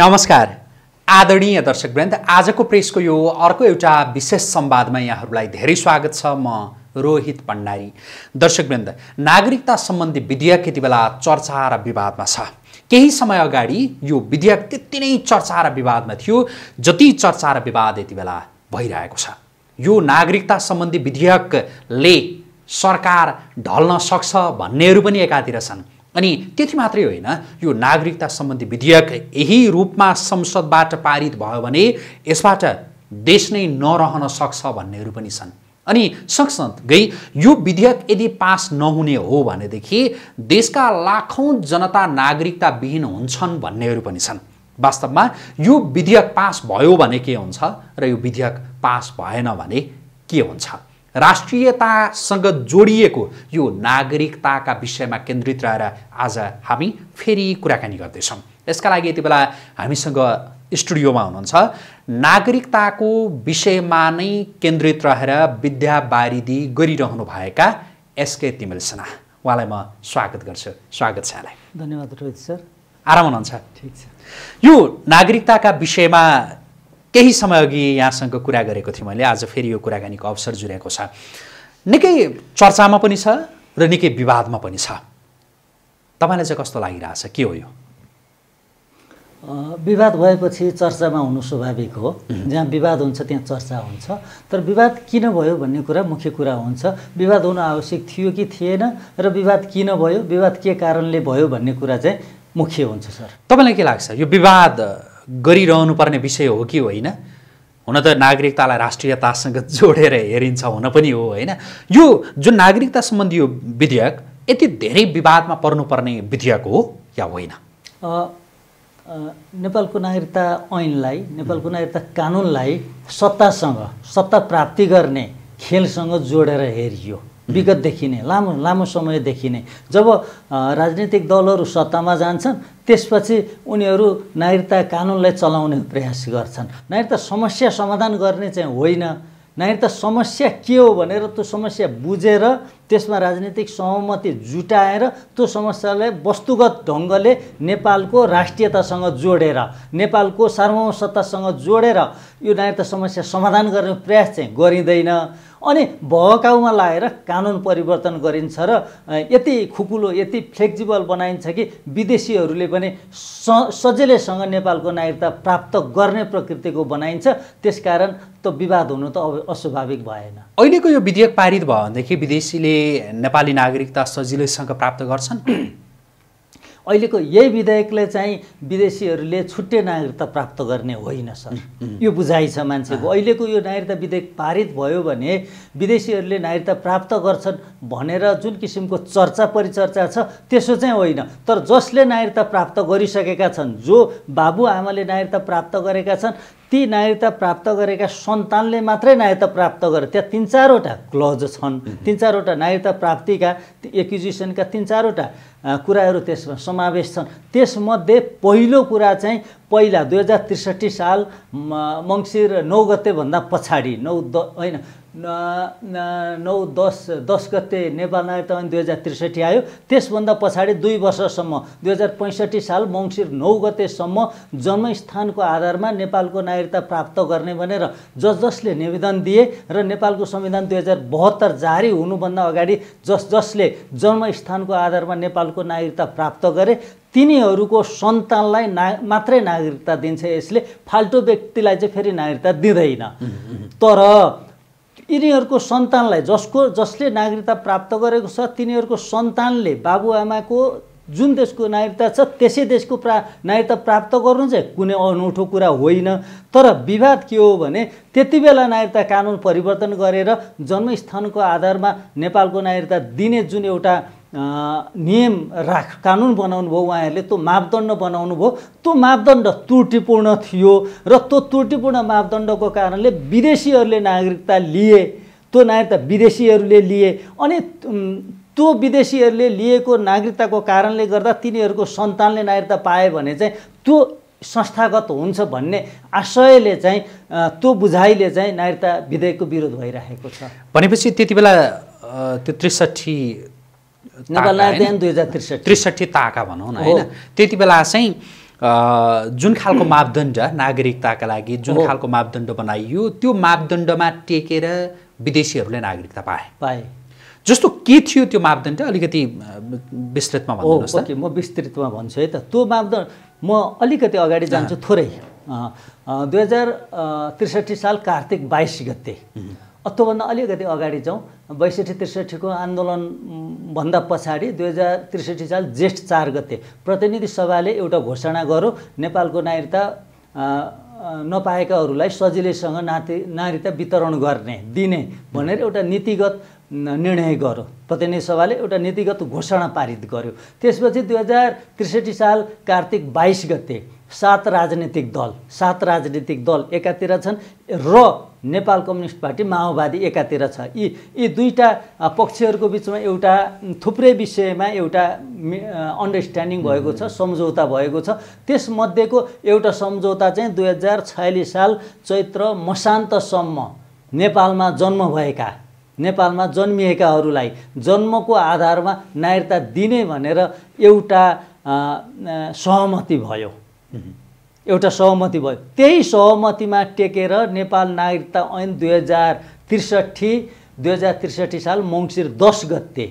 नमस्कार आदरणीय दर्शकवृन्द आजको प्रेसको यो अर्को एउटा विशेष संवादमा यहाँहरूलाई धेरै स्वागत छ म रोहित भण्डारी दर्शकवृन्द नागरिकता सम्बन्धी विधेयक यति बेला चर्चा र विवादमा छ केही समय अगाडि यो विधेयक त्यति नै चर्चा र विवादमा थियो जति चर्चा र विवाद यति बेला भइरहेको छ यो नागरिकता सम्बन्धी विधेयकले सरकार ढल्न सक्छ भन्नेहरू पनि एकातिर छन् अनि त्यति मात्रै होइन यो नागरिकता सम्बन्धी विधेयक यही रूपमा संसदबाट पारित भयो भने यसबाट देश नै नरहन सक्छ भन्नेहरू पनि छन् अनि सँगसँगै यो विधेयक यदि पास नहुने हो भनेदेखि देशका लाखौँ जनता नागरिकताविहीन हुन्छन् भन्नेहरू पनि छन् वास्तवमा यो विधेयक पास भयो भने के हुन्छ र यो विधेयक पास भएन भने के हुन्छ राष्ट्रियतासँग जोडिएको यो नागरिकताका विषयमा केन्द्रित रहेर आज हामी फेरि कुराकानी गर्दैछौँ यसका लागि यति बेला हामीसँग स्टुडियोमा हुनुहुन्छ नागरिकताको विषयमा नै केन्द्रित रहेर विद्या गरिरहनु गरिरहनुभएका एसके तिमेल सिन्हा उहाँलाई म स्वागत गर्छु स्वागत छ यहाँलाई धन्यवाद रोहित सर आराम हुनुहुन्छ ठिक छ यो नागरिकताका विषयमा केही समयअघि यहाँसँग कुरा गरेको थिएँ मैले आज फेरि यो कुराकानीको अवसर जुरेको छ निकै चर्चामा पनि छ र निकै विवादमा पनि छ तपाईँलाई चाहिँ कस्तो लागिरहेछ के हो यो विवाद भएपछि चर्चामा हुनु स्वाभाविक हो जहाँ विवाद हुन्छ त्यहाँ चर्चा हुन्छ तर विवाद किन भयो भन्ने कुरा मुख्य कुरा हुन्छ विवाद हुनु आवश्यक थियो कि थिएन र विवाद किन भयो विवाद के कारणले भयो भन्ने कुरा चाहिँ मुख्य हुन्छ सर तपाईँलाई के लाग्छ यो विवाद गरिरहनु पर्ने विषय हो कि होइन हुन त नागरिकतालाई राष्ट्रियतासँग जोडेर हेरिन्छ हुन पनि हो होइन यो जुन नागरिकता सम्बन्धी यो विधेयक यति धेरै विवादमा पर्नुपर्ने विधेयक हो या होइन नेपालको नागरिकता ऐनलाई नेपालको नागरिकता कानुनलाई सत्तासँग सत्ता प्राप्ति गर्ने खेलसँग जोडेर हेरियो विगतदेखि देखिने लामो लामो समय देखिने जब राजनीतिक दलहरू सत्तामा जान्छन् त्यसपछि उनीहरू नागरिकता कानुनलाई चलाउने प्रयास गर्छन् नागरिकता समस्या समाधान गर्ने चाहिँ होइन नागरिकता समस्या के हो भनेर त्यो समस्या बुझेर त्यसमा राजनीतिक सहमति जुटाएर त्यो समस्यालाई वस्तुगत ढङ्गले नेपालको राष्ट्रियतासँग जोडेर नेपालको सार्वभौमसत्तासँग जोडेर यो नागरिकता समस्या समाधान गर्ने प्रयास चाहिँ गरिँदैन अनि भकाउमा लाएर कानुन परिवर्तन गरिन्छ र यति खुकुलो यति फ्लेक्जिबल बनाइन्छ कि विदेशीहरूले पनि स सजिलैसँग नेपालको नागरिकता प्राप्त गर्ने प्रकृतिको बनाइन्छ त्यसकारण त विवाद हुनु त अस्वाभाविक भएन अहिलेको यो विधेयक पारित भयो भनेदेखि विदेशीले नेपाली नागरिकता सजिलैसँग प्राप्त गर्छन् अहिलेको यही विधेयकले चाहिँ विदेशीहरूले छुट्टै नागरिकता प्राप्त गर्ने होइन सर यो बुझाइ छ मान्छेको अहिलेको यो नागरिकता विधेयक पारित भयो भने विदेशीहरूले नागरिकता प्राप्त गर्छन् भनेर जुन किसिमको चर्चा परिचर्चा छ त्यसो चाहिँ होइन तर जसले नागरिकता प्राप्त गरिसकेका छन् जो बाबुआमाले नागरिकता प्राप्त गरेका छन् ती नागरिकता प्राप्त गरेका सन्तानले मात्रै नागरिकता प्राप्त गरे त्यहाँ तिन चारवटा क्लज छन् तिन चारवटा नागरिकता प्राप्तिका एक्विजिसनका तिन चारवटा कुराहरू त्यसमा समावेश छन् त्यसमध्ये पहिलो कुरा चाहिँ पहिला दुई हजार त्रिसठी साल मङ्सिर नौ गतेभन्दा पछाडि नौ द होइन नौ दस दस गते नेपाल नागरिकता ऐन दुई हजार त्रिसठी आयो त्यसभन्दा पछाडि दुई वर्षसम्म दुई हजार पैँसठी साल मङ्सिर नौ गतेसम्म जन्मस्थानको आधारमा नेपालको नागरिकता प्राप्त गर्ने भनेर जस जसले निवेदन दिए र नेपालको संविधान दुई हजार बहत्तर जारी हुनुभन्दा अगाडि जस जसले जन्मस्थानको आधारमा नेपालको नागरिकता प्राप्त गरे तिनीहरूको सन्तानलाई ना मात्रै नागरिकता दिन्छ यसले फाल्टो व्यक्तिलाई चाहिँ फेरि नागरिकता दिँदैन तर यिनीहरूको सन्तानलाई जसको जसले नागरिकता प्राप्त गरेको छ तिनीहरूको सन्तानले बाबुआमाको जुन देशको नागरिकता छ त्यसै देशको प्रा नागरिकता प्राप्त गर्नु चाहिँ कुनै अनौठो कुरा होइन तर विवाद के हो भने त्यति बेला नागरिकता कानुन परिवर्तन गरेर जन्मस्थानको आधारमा नेपालको नागरिकता दिने जुन एउटा नियम राख कानुन बनाउनु भयो उहाँहरूले त्यो मापदण्ड बनाउनु भयो त्यो मापदण्ड त्रुटिपूर्ण थियो र त्यो त्रुटिपूर्ण मापदण्डको कारणले विदेशीहरूले नागरिकता लिए त्यो नागरिकता विदेशीहरूले लिए अनि त्यो विदेशीहरूले लिएको नागरिकताको कारणले गर्दा तिनीहरूको सन्तानले नागरिकता पाए भने चाहिँ त्यो संस्थागत हुन्छ भन्ने आशयले चाहिँ त्यो बुझाइले चाहिँ नागरिकता विधेयकको विरोध भइरहेको छ भनेपछि त्यति बेला त्यो त्रिसठी त्रिसठी ताका भनौँ न होइन त्यति बेला चाहिँ जुन खालको मापदण्ड नागरिकताका लागि जुन खालको मापदण्ड बनाइयो त्यो मापदण्डमा टेकेर विदेशीहरूले नागरिकता पाए पाए जस्तो के थियो त्यो मापदण्ड अलिकति विस्तृतमा भन्नुहोस् म विस्तृतमा भन्छु है त त्यो मापदण्ड म अलिकति अगाडि जान्छु थोरै दुई हजार त्रिसठी साल कार्तिक बाइस गते अत्तोभन्दा अलिकति अगाडि जाउँ बैसठी त्रिसठीको आन्दोलनभन्दा पछाडि दुई हजार त्रिसठी साल जेठ चार गते प्रतिनिधि सभाले एउटा घोषणा गर्यो नेपालको नागरिकता नपाएकाहरूलाई सजिलैसँग नाति नागरिकता वितरण गर्ने दिने भनेर एउटा नीतिगत निर्णय गर्यो प्रतिनिधि सभाले एउटा नीतिगत घोषणा पारित गर्यो त्यसपछि दुई हजार त्रिसठी साल कार्तिक बाइस गते सात राजनीतिक दल सात राजनीतिक दल एकातिर छन् र नेपाल कम्युनिस्ट पार्टी माओवादी एकातिर छ यी यी दुईवटा पक्षहरूको बिचमा एउटा थुप्रै विषयमा एउटा अन्डरस्ट्यान्डिङ भएको छ सम्झौता भएको छ त्यसमध्येको एउटा सम्झौता चाहिँ दुई हजार छयालिस साल चैत्र मसान्तसम्म नेपालमा जन्म भएका नेपालमा जन्मिएकाहरूलाई जन्मको आधारमा नागरिकता दिने भनेर एउटा सहमति भयो एउटा सहमति भयो त्यही सहमतिमा टेकेर नेपाल नागरिकता ऐन दुई हजार त्रिसठी दुई हजार त्रिसठी साल मङ्सिर दस गते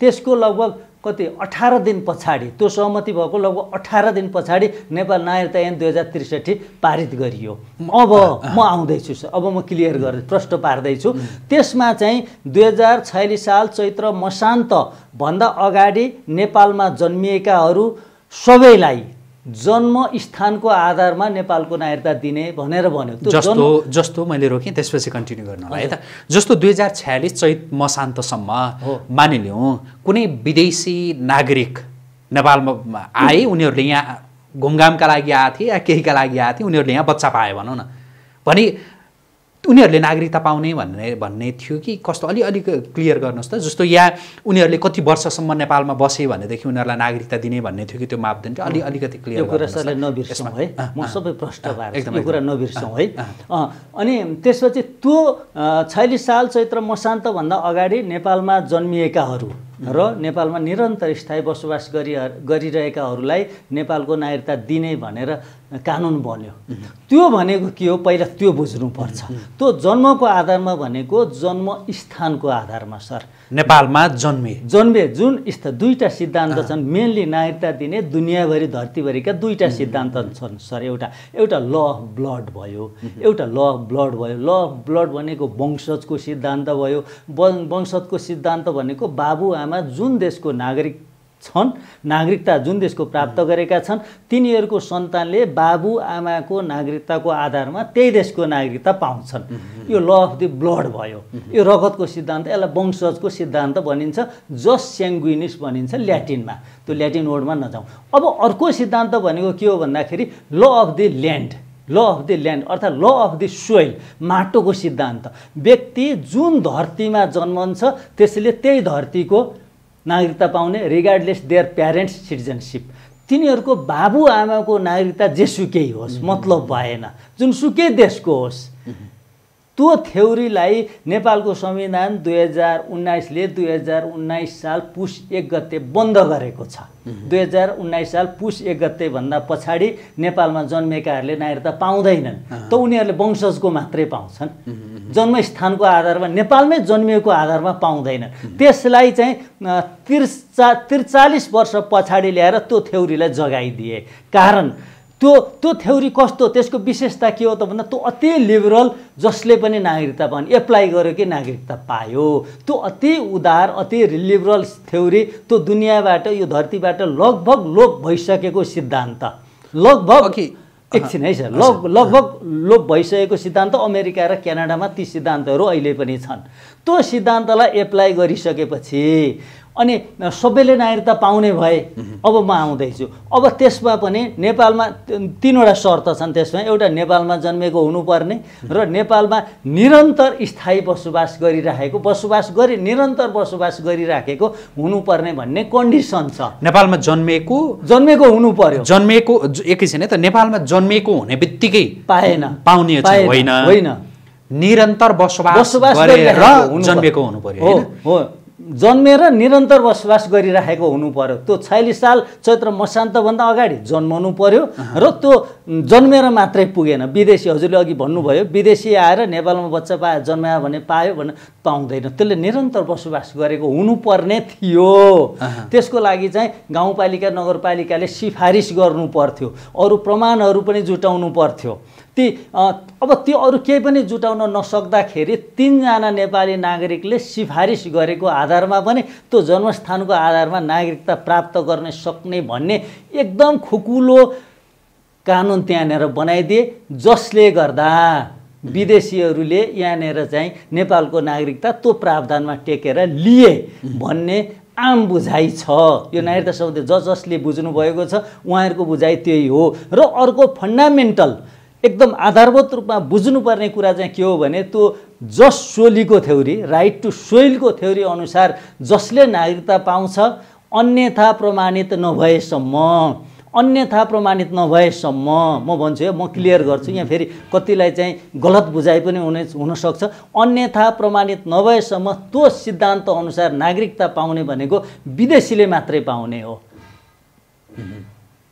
त्यसको लगभग कति अठार दिन पछाडि त्यो सहमति भएको लगभग अठार दिन पछाडि नेपाल नागरिकता ऐन दुई हजार त्रिसठी पारित गरियो अब म आउँदैछु अब म क्लियर गरे प्रश्न पार्दैछु त्यसमा चाहिँ दुई हजार छयालिस साल चैत्र मसान्तभन्दा अगाडि नेपालमा जन्मिएकाहरू सबैलाई जन्मस्थानको आधारमा नेपालको नागरिकता दिने भनेर भन्यो जस्तो जस्तो मैले रोकेँ त्यसपछि कन्टिन्यू गर्नु है त जस्तो दुई हजार छ्यालिस चैत मसान्तसम्म मानिलिउँ कुनै विदेशी नागरिक नेपालमा आए उनीहरूले यहाँ घुमघामका लागि आएको थिए या केहीका लागि आएको थिए उनीहरूले यहाँ बच्चा पाए भनौँ न भने उनीहरूले नागरिकता पाउने भन्ने भन्ने थियो कि कस्तो अलिअलि क्लियर गर्नुहोस् त जस्तो यहाँ उनीहरूले कति वर्षसम्म नेपालमा बसे भनेदेखि उनीहरूलाई नागरिकता दिने भन्ने थियो कि त्यो मापदण्ड अलि अलिकति क्लियर कुरा सरलाई नबिर्सौँ है म सबै प्रश्न एकदम कुरा नबिर्सौँ है अनि त्यसपछि त्यो छयालिस साल चैत्र मसान्तभन्दा अगाडि नेपालमा जन्मिएकाहरू र नेपालमा निरन्तर स्थायी बसोबास गरि गरिरहेकाहरूलाई नेपालको नागरिकता दिने भनेर कानुन बन्यो त्यो भनेको के हो पहिला त्यो बुझ्नुपर्छ त्यो जन्मको आधारमा भनेको जन्म स्थानको आधारमा सर नेपालमा जन्मे जन्मे जुन दुईवटा सिद्धान्त छन् मेनली नागरिकता दिने दुनियाँभरि धरतीभरिका दुईवटा सिद्धान्त छन् सर एउटा एउटा ल अफ ब्लड भयो एउटा ल अफ ब्लड भयो ल अफ ब्लड भनेको वंशजको सिद्धान्त भयो वंशजको सिद्धान्त भनेको बाबुआमा अवस्थामा जुन देशको नागरिक छन् नागरिकता जुन देशको प्राप्त गरेका छन् तिनीहरूको सन्तानले बाबुआमाको नागरिकताको आधारमा त्यही देशको नागरिकता पाउँछन् यो ल अफ दि ब्लड भयो यो रगतको सिद्धान्त यसलाई वंशजको सिद्धान्त भनिन्छ जस स्याङ्गुनिस भनिन्छ ल्याटिनमा त्यो ल्याटिन वर्डमा नजाउँ अब अर्को सिद्धान्त भनेको के हो भन्दाखेरि law of the land law of the land अर्थात् ल अफ दि सोइल माटोको सिद्धान्त व्यक्ति जुन धरतीमा जन्मन्छ त्यसैले त्यही धरतीको नागरिकता पाउने रिगार्डलेस देयर प्यारेन्ट्स सिटिजनसिप तिनीहरूको बाबुआमाको नागरिकता जेसुकै होस् मतलब भएन जुनसुकै देशको होस् त्यो थ्योरीलाई नेपालको संविधान दुई हजार उन्नाइसले दुई हजार उन्नाइस साल पुस एक गते बन्द गरेको छ दुई हजार उन्नाइस साल पुस एक गतेभन्दा पछाडि नेपालमा जन्मेकाहरूले नागरिकता पाउँदैनन् त उनीहरूले वंशजको मात्रै पाउँछन् जन्मस्थानको आधारमा नेपालमै जन्मिएको आधारमा पाउँदैनन् त्यसलाई चाहिँ त्रिचा त्रिचालिस वर्ष पछाडि ल्याएर त्यो थ्योरीलाई जगाइदिए कारण त्यो त्यो थ्योरी कस्तो त्यसको विशेषता के हो त भन्दा त्यो अति लिबरल जसले पनि नागरिकता पाउने एप्लाई गर्यो कि नागरिकता पायो त्यो अति उदार अति लिबरल थ्योरी त्यो दुनियाँबाट यो धरतीबाट लगभग लोप भइसकेको सिद्धान्त लगभग एकछिन है सर लग लगभग लोप भइसकेको सिद्धान्त अमेरिका र क्यानाडामा ती सिद्धान्तहरू अहिले पनि छन् त्यो सिद्धान्तलाई एप्लाई गरिसकेपछि अनि सबैले नागरिकता पाउने भए अब म आउँदैछु अब त्यसमा पनि नेपालमा तिनवटा शर्त छन् त्यसमा एउटा नेपालमा जन्मेको हुनुपर्ने र नेपालमा निरन्तर स्थायी बसोबास गरिराखेको बसोबास गरी निरन्तर बसोबास गरिराखेको हुनुपर्ने भन्ने कन्डिसन छ नेपालमा जन्मेको जन्मेको हुनु पर्यो जन्मेको एकै छैन त नेपालमा जन्मेको हुने बित्तिकै पाएन पाउने होइन होइन निरन्तर बसोबास गरेर जन्मेको हुनु पर्यो हो जन्मेर निरन्तर बसोबास गरिराखेको हुनु पर्यो त्यो छयालिस साल चैत्र मसान्तभन्दा अगाडि जन्माउनु पर्यो र त्यो जन्मेर मात्रै पुगेन विदेशी हजुरले अघि भन्नुभयो विदेशी आएर नेपालमा बच्चा पायो जन्मायो भने पायो भने पाउँदैन त्यसले निरन्तर बसोबास गरेको हुनुपर्ने थियो त्यसको लागि चाहिँ गाउँपालिका नगरपालिकाले सिफारिस गर्नु पर्थ्यो अरू प्रमाणहरू पनि जुटाउनु पर्थ्यो ती अब त्यो अरू केही पनि जुटाउन नसक्दाखेरि तिनजना नेपाली नागरिकले सिफारिस गरेको आधारमा पनि त्यो जन्मस्थानको आधारमा नागरिकता प्राप्त गर्न सक्ने भन्ने एकदम खुकुलो कानुन त्यहाँनिर बनाइदिए जसले गर्दा विदेशीहरूले यहाँनिर चाहिँ नेपालको नागरिकता त्यो प्रावधानमा टेकेर लिए भन्ने आम बुझाइ छ यो नागरिकता सम्बन्धी ज जसले बुझ्नुभएको छ उहाँहरूको बुझाइ त्यही हो र अर्को फन्डामेन्टल एकदम आधारभूत रूपमा बुझ्नुपर्ने कुरा चाहिँ के हो भने त्यो जस सोलीको थ्योरी राइट टु सोइलको थ्योरी अनुसार जसले नागरिकता पाउँछ अन्यथा प्रमाणित नभएसम्म अन्यथा प्रमाणित नभएसम्म म भन्छु म क्लियर गर्छु यहाँ फेरि कतिलाई चाहिँ गलत बुझाइ पनि हुने हुनसक्छ अन्यथा प्रमाणित नभएसम्म त्यो सिद्धान्त अनुसार नागरिकता पाउने भनेको विदेशीले मात्रै पाउने हो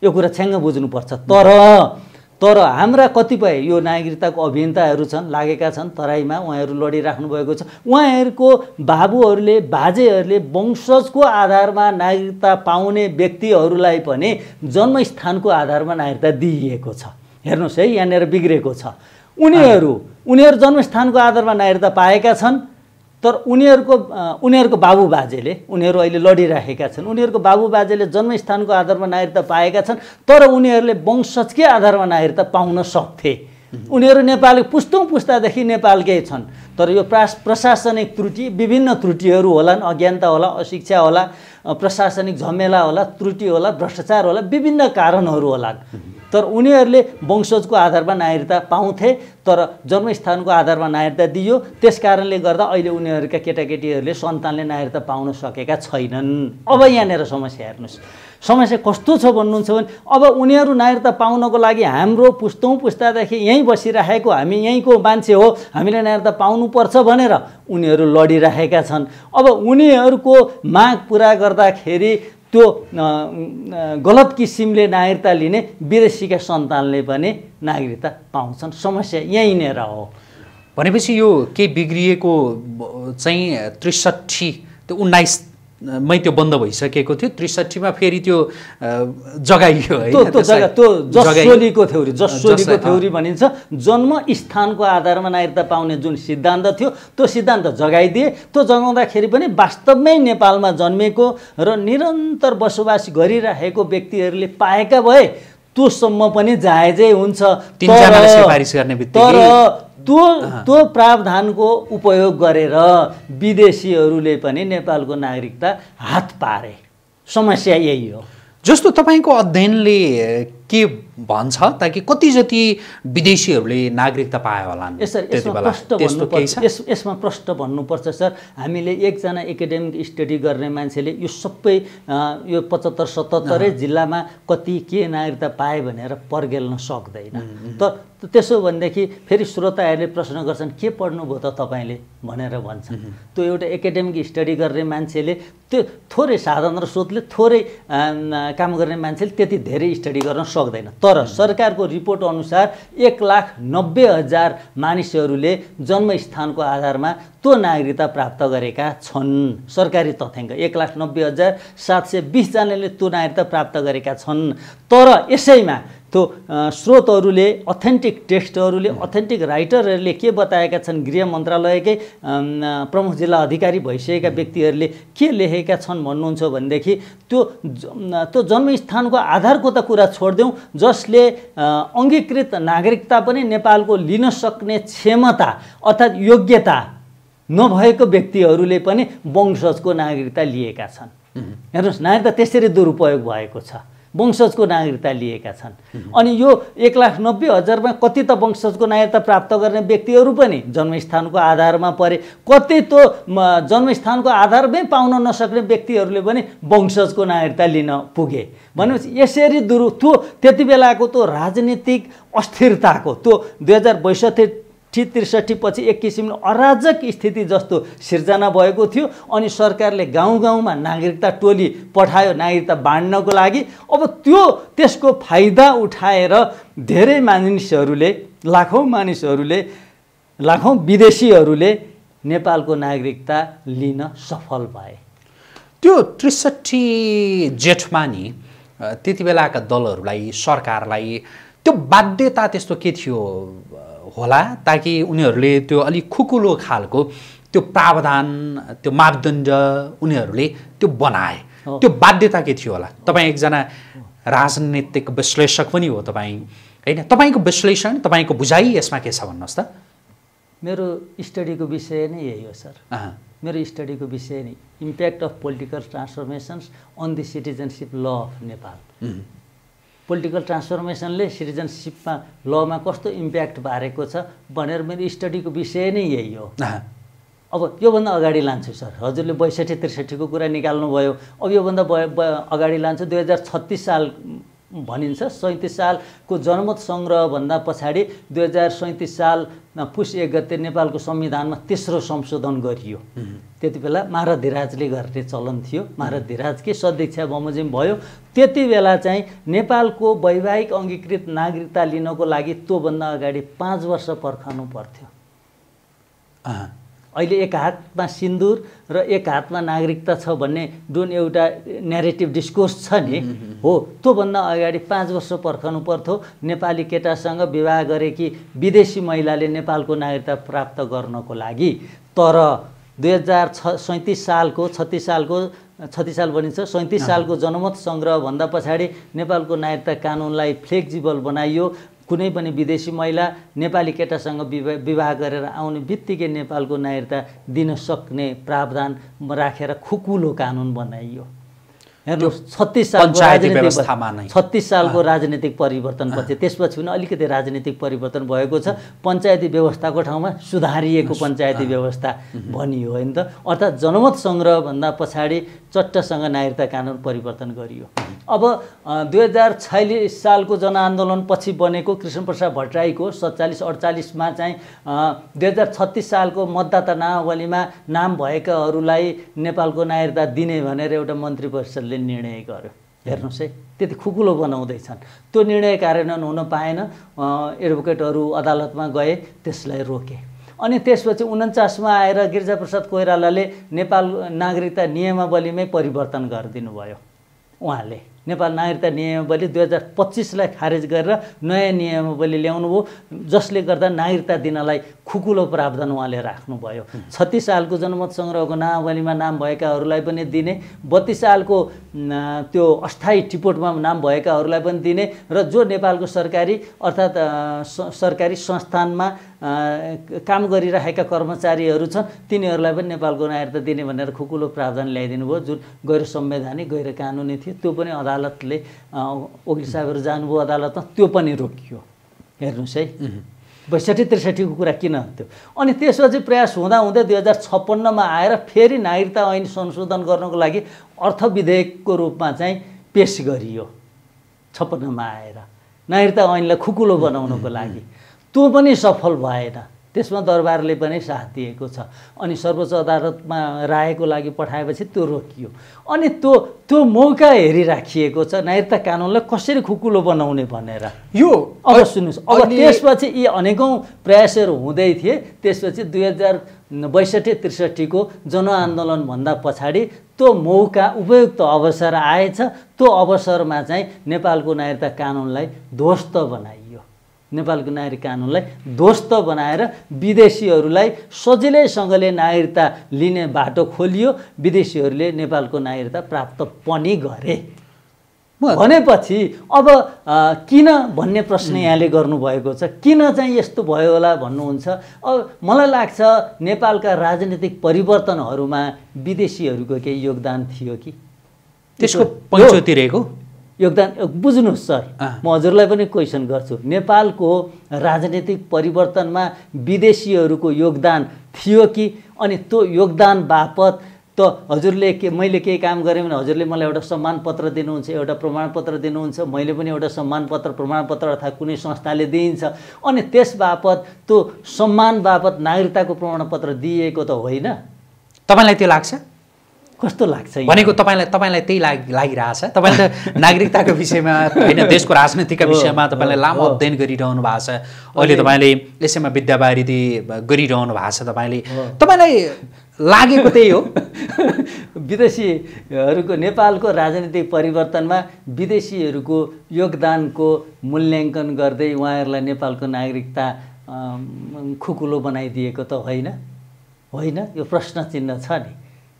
यो कुरा छ्याङ्ग बुझ्नुपर्छ तर तर हाम्रा कतिपय यो नागरिकताको अभियन्ताहरू छन् लागेका छन् तराईमा उहाँहरू लडिराख्नु भएको छ उहाँहरूको बाबुहरूले बाजेहरूले वंशजको आधारमा नागरिकता पाउने व्यक्तिहरूलाई पनि जन्मस्थानको आधारमा नागरिकता दिइएको छ हेर्नुहोस् है यहाँनिर बिग्रेको छ उनीहरू उनीहरू जन्मस्थानको आधारमा नागरिकता पाएका छन् तर उनीहरूको उनीहरूको बाबुबाजेले उनीहरू अहिले लडिराखेका छन् उनीहरूको बाबुबाजेले जन्मस्थानको आधारमा नागरिकता पाएका छन् तर उनीहरूले वंशजकै आधारमा नागरिकता पाउन सक्थे उनीहरू नेपाली पुस्तौँ पुस्तादेखि नेपालकै छन् तर यो प्रास प्रशासनिक त्रुटि विभिन्न त्रुटिहरू होलान् अज्ञानता होला अशिक्षा होला प्रशासनिक झमेला होला त्रुटि होला भ्रष्टाचार होला विभिन्न कारणहरू होला तर उनीहरूले वंशजको आधारमा नागरिकता पाउँथे तर जन्मस्थानको आधारमा नागरिकता दियो त्यस कारणले गर्दा अहिले उनीहरूका केटाकेटीहरूले सन्तानले नागरिकता पाउन सकेका छैनन् अब यहाँनिर समस्या हेर्नुहोस् समस्या कस्तो छ भन्नुहुन्छ भने अब उनीहरू नागरिकता पाउनको लागि हाम्रो पुस्तौँ पुस्तादेखि यहीँ बसिराखेको हामी यहीँको मान्छे हो हामीले नागरिकता पाउनुपर्छ भनेर उनीहरू लडिराखेका छन् अब उनीहरूको माग पुरा गर्दाखेरि त्यो गलत किसिमले नागरिकता लिने विदेशीका सन्तानले पनि नागरिकता पाउँछन् समस्या नै हो भनेपछि यो के बिग्रिएको चाहिँ त्रिसठी त्यो उन्नाइस मै त्यो बन्द भइसकेको थियो त्रिसठीमा फेरि त्यो जगाइयो त्यो जसोलीको थ्योरी जसोलीको थ्योरी भनिन्छ जन्म स्थानको आधारमा नागरिकता पाउने जुन सिद्धान्त थियो त्यो सिद्धान्त जगाइदिए त्यो जगाउँदाखेरि पनि वास्तवमै नेपालमा जन्मेको र निरन्तर बसोबास गरिराखेको व्यक्तिहरूले पाएका भए त्योसम्म पनि जायजै हुन्छ तर त्यो त्यो प्रावधानको उपयोग गरेर विदेशीहरूले पनि नेपालको नागरिकता हात पारे समस्या यही हो जस्तो तपाईँको अध्ययनले के भन्छ ताकि कति जति विदेशीहरूले नागरिकता पायो होला सर यसमा प्रष्ट भन्नुपर्छ यस यसमा प्रष्ट भन्नुपर्छ सर हामीले एकजना एकाडेमिक स्टडी गर्ने मान्छेले यो सबै यो पचहत्तर सतहत्तरै जिल्लामा कति के नागरिकता पाए भनेर पर्गेल्न सक्दैन त त्यसो भनेदेखि फेरि श्रोताहरूले प्रश्न गर्छन् के पढ्नुभयो त तपाईँले भनेर भन्छन् त्यो एउटा एकाडेमिक स्टडी गर्ने मान्छेले त्यो थोरै साधारण र स्रोतले थोरै काम गर्ने मान्छेले त्यति धेरै स्टडी गर्न सक्छ सक्दैन तर सरकारको रिपोर्ट अनुसार एक लाख नब्बे हजार मानिसहरूले जन्मस्थानको आधारमा त्यो नागरिकता प्राप्त गरेका छन् सरकारी तथ्याङ्क एक लाख नब्बे हजार सात सय बिसजनाले त्यो नागरिकता प्राप्त गरेका छन् तर यसैमा त्यो स्रोतहरूले अथेन्टिक टेक्स्टहरूले अथेन्टिक राइटरहरूले के बताएका छन् गृह मन्त्रालयकै प्रमुख जिल्ला अधिकारी भइसकेका व्यक्तिहरूले के लेखेका छन् भन्नुहुन्छ भनेदेखि त्यो त्यो जन्मस्थानको आधारको त कुरा छोडिदिउँ जसले अङ्गीकृत नागरिकता पनि नेपालको लिन सक्ने क्षमता अर्थात् योग्यता नभएको व्यक्तिहरूले पनि वंशजको नागरिकता लिएका छन् हेर्नुहोस् नागरिकता त्यसरी दुरुपयोग भएको छ वंशजको नागरिकता लिएका छन् अनि यो एक लाख नब्बे हजारमा कति त वंशजको नागरिकता प्राप्त गर्ने व्यक्तिहरू पनि जन्मस्थानको आधारमा परे कति त जन्मस्थानको आधारमै पाउन नसक्ने व्यक्तिहरूले पनि वंशजको नागरिकता लिन पुगे भनेपछि यसरी दुरु त्यो त्यति बेलाको त्यो राजनीतिक अस्थिरताको त्यो दुई हजार बैसठी ठी त्रिसठी पछि एक किसिमले अराजक स्थिति जस्तो सिर्जना भएको थियो अनि सरकारले गाउँ गाउँमा नागरिकता टोली पठायो नागरिकता बाँड्नको लागि अब त्यो त्यसको फाइदा उठाएर धेरै मानिसहरूले लाखौँ मानिसहरूले लाखौँ विदेशीहरूले नेपालको नागरिकता लिन सफल भए त्यो त्रिसठी जेठमा नि त्यति बेलाका दलहरूलाई सरकारलाई त्यो बाध्यता त्यस्तो के थियो होला ताकि उनीहरूले त्यो अलिक खुकुलो खालको त्यो प्रावधान त्यो मापदण्ड उनीहरूले त्यो बनाए त्यो बाध्यता के थियो होला तपाईँ एकजना राजनैतिक विश्लेषक पनि हो तपाईँ होइन तपाईँको विश्लेषण तपाईँको बुझाइ यसमा के छ भन्नुहोस् त मेरो स्टडीको विषय नै यही हो सर मेरो स्टडीको विषय नै impact of political transformations on the citizenship law of Nepal political ट्रान्सफर्मेसनले सिटिजनसिपमा लमा कस्तो इम्प्याक्ट पारेको छ भनेर मेरो स्टडीको विषय नै यही हो अब योभन्दा अगाडि लान्छु सर हजुरले बैसठी त्रिसठीको कुरा निकाल्नुभयो अब योभन्दा अगाडि लान्छु दुई हजार छत्तिस साल भनिन्छ सैँतिस सालको जनमत सङ्ग्रहभन्दा पछाडि दुई हजार सैँतिस साल पुष एक गते नेपालको संविधानमा तेस्रो संशोधन गरियो त्यति बेला महाराधिराजले गर्ने चलन थियो महाराधिराजकै सदिक्षा बमोजिम भयो त्यति बेला चाहिँ नेपालको वैवाहिक अङ्गीकृत नागरिकता लिनको लागि त्योभन्दा अगाडि पाँच वर्ष पर्खनु पर्थ्यो अहिले एक हातमा सिन्दुर र एक हातमा नागरिकता छ भन्ने जुन एउटा नेरेटिभ डिस्कोर्स छ नि हो त्योभन्दा अगाडि पाँच वर्ष पर्खनु पर्थ्यो नेपाली केटासँग विवाह गरेकी विदेशी महिलाले नेपालको नागरिकता प्राप्त गर्नको लागि तर दुई हजार छ सैँतिस सालको छत्तिस सालको छत्तिस साल भनिन्छ सैँतिस सालको जनमत सङ्ग्रहभन्दा पछाडि नेपालको नागरिकता कानुनलाई फ्लेक्जिबल बनाइयो कुनै पनि विदेशी महिला नेपाली केटासँग विवाह विवाह गरेर आउने बित्तिकै नेपालको नागरिकता दिन सक्ने प्रावधान राखेर खुकुलो कानुन बनाइयो हेर्नुहोस् छत्तिस सालको राजनीतिक छत्तिस सालको राजनीतिक परिवर्तनपछि त्यसपछि पनि अलिकति राजनीतिक परिवर्तन भएको छ पञ्चायती व्यवस्थाको ठाउँमा सुधारिएको पञ्चायती व्यवस्था भनियो होइन त अर्थात् जनमत सङ्ग्रहभन्दा पछाडि चट्टसँग नागरिकता कानुन परिवर्तन गरियो अब दुई हजार छयालिस सालको जनआन्दोलनपछि बनेको कृष्णप्रसाद भट्टराईको सत्तालिस अडचालिसमा चाहिँ दुई हजार छत्तिस सालको मतदाता नावलीमा नाम भएकाहरूलाई नेपालको नागरिकता दिने भनेर एउटा मन्त्री परिषदले उनले निर्णय गर्यो हेर्नुहोस् है त्यति खुकुलो बनाउँदैछन् त्यो निर्णय कार्यान्वयन हुन पाएन एडभोकेटहरू अदालतमा गए त्यसलाई रोके अनि त्यसपछि उन्चासमा आएर गिरिजाप्रसाद कोइरालाले नेपाल नागरिकता नियमावलीमै परिवर्तन गरिदिनु भयो उहाँले नेपाल नागरिकता नियमावली दुई हजार पच्चिसलाई खारेज गरेर नयाँ नियमावली ल्याउनु ल्याउनुभयो जसले गर्दा नागरिकता दिनलाई खुकुलो प्रावधान उहाँले राख्नुभयो छत्तिस सालको जनमत सङ्ग्रहको नामावलीमा नाम भएकाहरूलाई पनि दिने बत्तिस सालको त्यो अस्थायी टिपोटमा नाम भएकाहरूलाई पनि दिने र जो नेपालको सरकारी अर्थात् सरकारी संस्थानमा काम गरिरहेका कर्मचारीहरू छन् तिनीहरूलाई पनि नेपालको नागरिकता दिने भनेर खुकुलो प्रावधान ल्याइदिनु भयो जुन गैर संवैधानिक गैर कानुनी थियो त्यो पनि अदालतले वकिल साहबहरू जानुभयो अदालतमा त्यो पनि रोकियो हेर्नुहोस् है बैसठी त्रिसठीको कुरा किन हुन्थ्यो अनि त्यसपछि प्रयास हुँदा हुँदै दुई हजार छप्पन्नमा आएर फेरि नागरिकता ऐन संशोधन गर्नको लागि अर्थ विधेयकको रूपमा चाहिँ पेस गरियो छप्पन्नमा आएर नागरिकता ऐनलाई खुकुलो बनाउनको लागि त्यो पनि सफल भएन त्यसमा दरबारले पनि साथ दिएको छ अनि सर्वोच्च अदालतमा रायको लागि पठाएपछि त्यो रोकियो अनि त्यो त्यो मौका हेरिराखिएको छ नागरिकता कानुनलाई कसरी खुकुलो बनाउने भनेर यो अब सुन्नुहोस् अब त्यसपछि यी अनेकौँ प्रयासहरू हुँदै थिए त्यसपछि दुई हजार बैसठी त्रिसठीको जनआन्दोलनभन्दा पछाडि त्यो मौका उपयुक्त अवसर आएछ त्यो अवसरमा चाहिँ नेपालको नागरिकता कानुनलाई ध्वस्त बनाइयो नेपालको नागरिक कानुनलाई ध्वस्त बनाएर विदेशीहरूलाई सजिलैसँगले नागरिकता लिने बाटो खोलियो विदेशीहरूले नेपालको नागरिकता प्राप्त पनि गरे भनेपछि अब किन भन्ने प्रश्न यहाँले गर्नुभएको छ किन चाहिँ यस्तो भयो होला भन्नुहुन्छ अब मलाई लाग्छ नेपालका राजनीतिक परिवर्तनहरूमा विदेशीहरूको केही योगदान थियो कि त्यसको रहेको योगदान बुझ्नुहोस् सर म हजुरलाई पनि क्वेसन गर्छु नेपालको राजनीतिक परिवर्तनमा विदेशीहरूको योगदान थियो कि अनि त्यो योगदान बापत त हजुरले के मैले केही काम गरेँ भने हजुरले मलाई एउटा सम्मानपत्र दिनुहुन्छ एउटा प्रमाणपत्र दिनुहुन्छ मैले पनि एउटा सम्मानपत्र प्रमाणपत्र अर्थात् कुनै संस्थाले दिइन्छ अनि त्यस बापत त्यो सम्मान बापत नागरिकताको प्रमाणपत्र दिएको त होइन तपाईँलाई त्यो लाग्छ कस्तो लाग्छ भनेको तपाईँलाई तपाईँलाई त्यही लागि लागिरहेछ तपाईँले त नागरिकताको विषयमा होइन देशको राजनीतिका विषयमा तपाईँलाई लामो अध्ययन गरिरहनु भएको छ अहिले तपाईँले यसैमा विद्यावारिधि गरिरहनु भएको छ तपाईँले तपाईँलाई लागेको त्यही हो विदेशीहरूको नेपालको राजनीतिक परिवर्तनमा विदेशीहरूको योगदानको मूल्याङ्कन गर्दै उहाँहरूलाई नेपालको नागरिकता खुकुलो बनाइदिएको त होइन होइन यो प्रश्न चिन्ह छ नि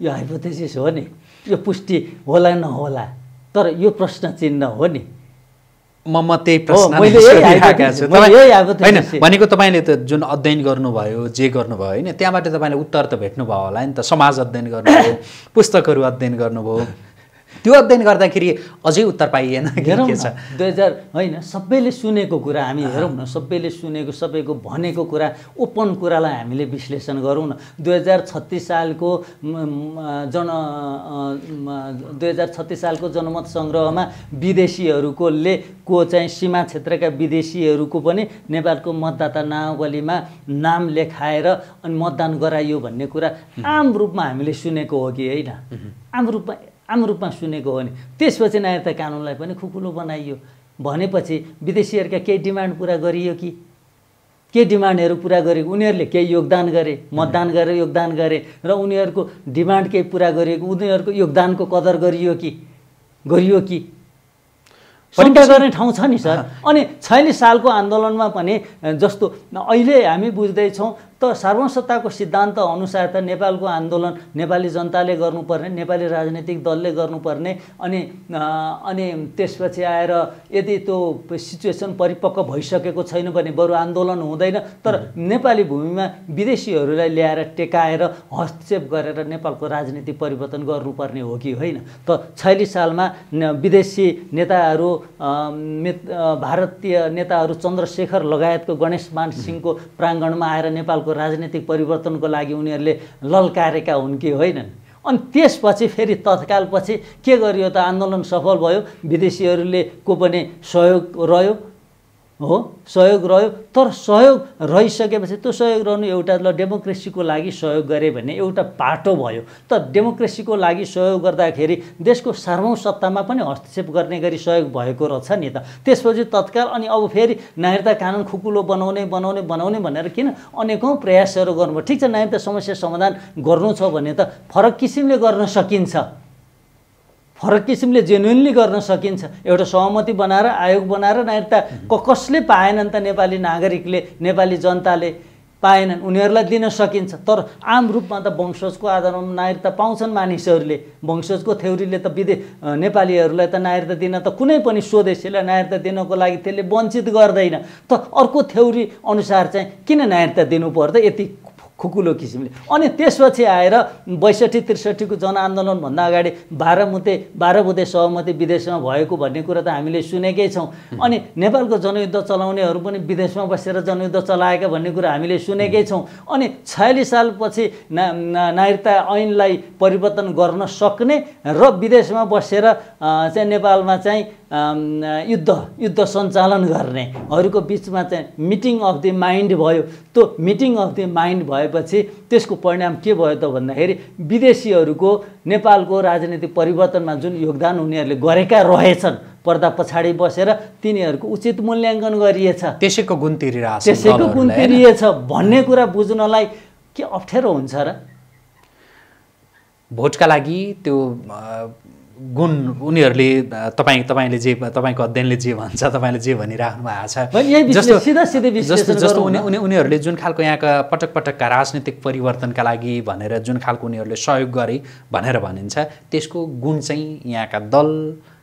यो हाइपोथेसिस हो नि यो पुष्टि होला नहोला तर यो प्रश्न चिन्ह हो नि म म त्यही प्रश्न होइन भनेको तपाईँले त जुन अध्ययन गर्नुभयो जे गर्नुभयो होइन त्यहाँबाट तपाईँले उत्तर त भेट्नुभयो होला नि त समाज अध्ययन गर्नुभयो पुस्तकहरू अध्ययन गर्नुभयो त्यो अध्ययन गर्दाखेरि अझै उत्तर पाइएन के छ दुई हजार होइन सबैले सुनेको कुरा हामी हेरौँ न सबैले सुनेको सबैको भनेको कुरा ओपन कुरालाई हामीले विश्लेषण गरौँ न दुई हजार छत्तिस सालको जन दुई हजार छत्तिस सालको जनमत सङ्ग्रहमा विदेशीहरूकोले को चाहिँ सीमा क्षेत्रका विदेशीहरूको पनि नेपालको मतदाता नावलीमा नाम लेखाएर अनि मतदान गराइयो भन्ने कुरा आम रूपमा हामीले सुनेको हो कि होइन आम रूपमा आम रूपमा सुनेको हो नि त्यसपछि नागरिकता कानुनलाई पनि खुकुलो बनाइयो भनेपछि विदेशीहरूका केही डिमान्ड पुरा गरियो कि के डिमान्डहरू पुरा गरे उनीहरूले केही योगदान गरे मतदान गरे योगदान गरे र उनीहरूको डिमान्ड केही पुरा गरिएको उनीहरूको योगदानको कदर गरियो कि गरियो कि शङ्का गर्ने ठाउँ छ नि सर अनि छैन सालको आन्दोलनमा पनि जस्तो अहिले हामी बुझ्दैछौँ त सार्वसत्ताको सिद्धान्त अनुसार त नेपालको आन्दोलन नेपाली जनताले गर्नुपर्ने नेपाली राजनैतिक दलले गर्नुपर्ने अनि अनि त्यसपछि आएर यदि त्यो सिचुएसन परिपक्व भइसकेको छैन भने बरु आन्दोलन हुँदैन तर नेपाली भूमिमा विदेशीहरूलाई ल्याएर टेकाएर हस्तक्षेप गरेर नेपालको राजनीति परिवर्तन गर्नुपर्ने हो कि होइन त छयालिस सालमा विदेशी नेताहरू भारतीय नेताहरू चन्द्रशेखर लगायतको मान सिंहको प्राङ्गणमा आएर नेपालको खालको राजनैतिक परिवर्तनको लागि उनीहरूले ललकारेका हुन् कि होइनन् अनि त्यसपछि फेरि तत्कालपछि के गरियो त आन्दोलन सफल भयो विदेशीहरूले को पनि सहयोग रह्यो हो सहयोग रह्यो तर सहयोग रहिसकेपछि त्यो सहयोग रहनु एउटा ल डेमोक्रेसीको लागि सहयोग गरे भने एउटा पाटो भयो त डेमोक्रेसीको लागि सहयोग गर्दाखेरि देशको सार्वौँ सत्तामा पनि हस्तक्षेप गर्ने गरी सहयोग भएको रहेछ नि त त्यसपछि तत्काल अनि अब फेरि नागरिकता कानुन खुकुलो बनाउने बनाउने बनाउने भनेर किन अनेकौँ प्रयासहरू गर्नुभयो ठिक छ नागरिकता समस्या समाधान गर्नु छ भने त फरक किसिमले गर्न सकिन्छ फरक किसिमले जेन्युनली गर्न सकिन्छ एउटा सहमति बनाएर आयोग बनाएर नागरिकता क कसले पाएनन् त नेपाली नागरिकले नेपाली जनताले पाएनन् उनीहरूलाई दिन सकिन्छ तर आम रूपमा त वंशजको आधारमा नागरिकता पाउँछन् मानिसहरूले वंशजको थ्योरीले त विदे नेपालीहरूलाई त नागरिकता दिन त कुनै पनि स्वदेशीलाई नागरिकता दिनको लागि त्यसले वञ्चित गर्दैन त अर्को थ्योरी अनुसार चाहिँ किन नागरिकता दिनुपर्दा यति खुकुलो किसिमले अनि त्यसपछि आएर बैसठी त्रिसठीको जनआन्दोलनभन्दा अगाडि बाह्र मुते बाह्र बुधे सहमति विदेशमा भएको भन्ने कुरा त हामीले सुनेकै छौँ अनि नेपालको जनयुद्ध चलाउनेहरू पनि विदेशमा बसेर जनयुद्ध चलाएका भन्ने कुरा हामीले सुनेकै छौँ अनि छयालिस सालपछि ना नागरिकता ऐनलाई परिवर्तन गर्न सक्ने र विदेशमा बसेर चाहिँ नेपालमा चाहिँ युद्ध युद्ध सञ्चालन गर्नेहरूको बिचमा चाहिँ मिटिङ अफ दि माइन्ड भयो त्यो मिटिङ अफ दि माइन्ड भएपछि त्यसको परिणाम के भयो त भन्दाखेरि विदेशीहरूको नेपालको राजनीतिक परिवर्तनमा जुन योगदान उनीहरूले गरेका रहेछन् पर्दा पछाडि बसेर तिनीहरूको उचित मूल्याङ्कन गरिएछ त्यसैको गुण तिरिरहेछ त्यसैको गुण तिरिएछ भन्ने कुरा बुझ्नलाई के अप्ठ्यारो हुन्छ र भोटका लागि त्यो गुण उनीहरूले तपाईँ तपाईँले जे तपाईँको अध्ययनले जे भन्छ तपाईँले जे भनिराख्नु भएको छ जस्तो उनी उनीहरूले जुन खालको यहाँका पटक पटकका राजनीतिक परिवर्तनका लागि भनेर जुन खालको उनीहरूले सहयोग गरे भनेर भनिन्छ त्यसको गुण चाहिँ यहाँका दल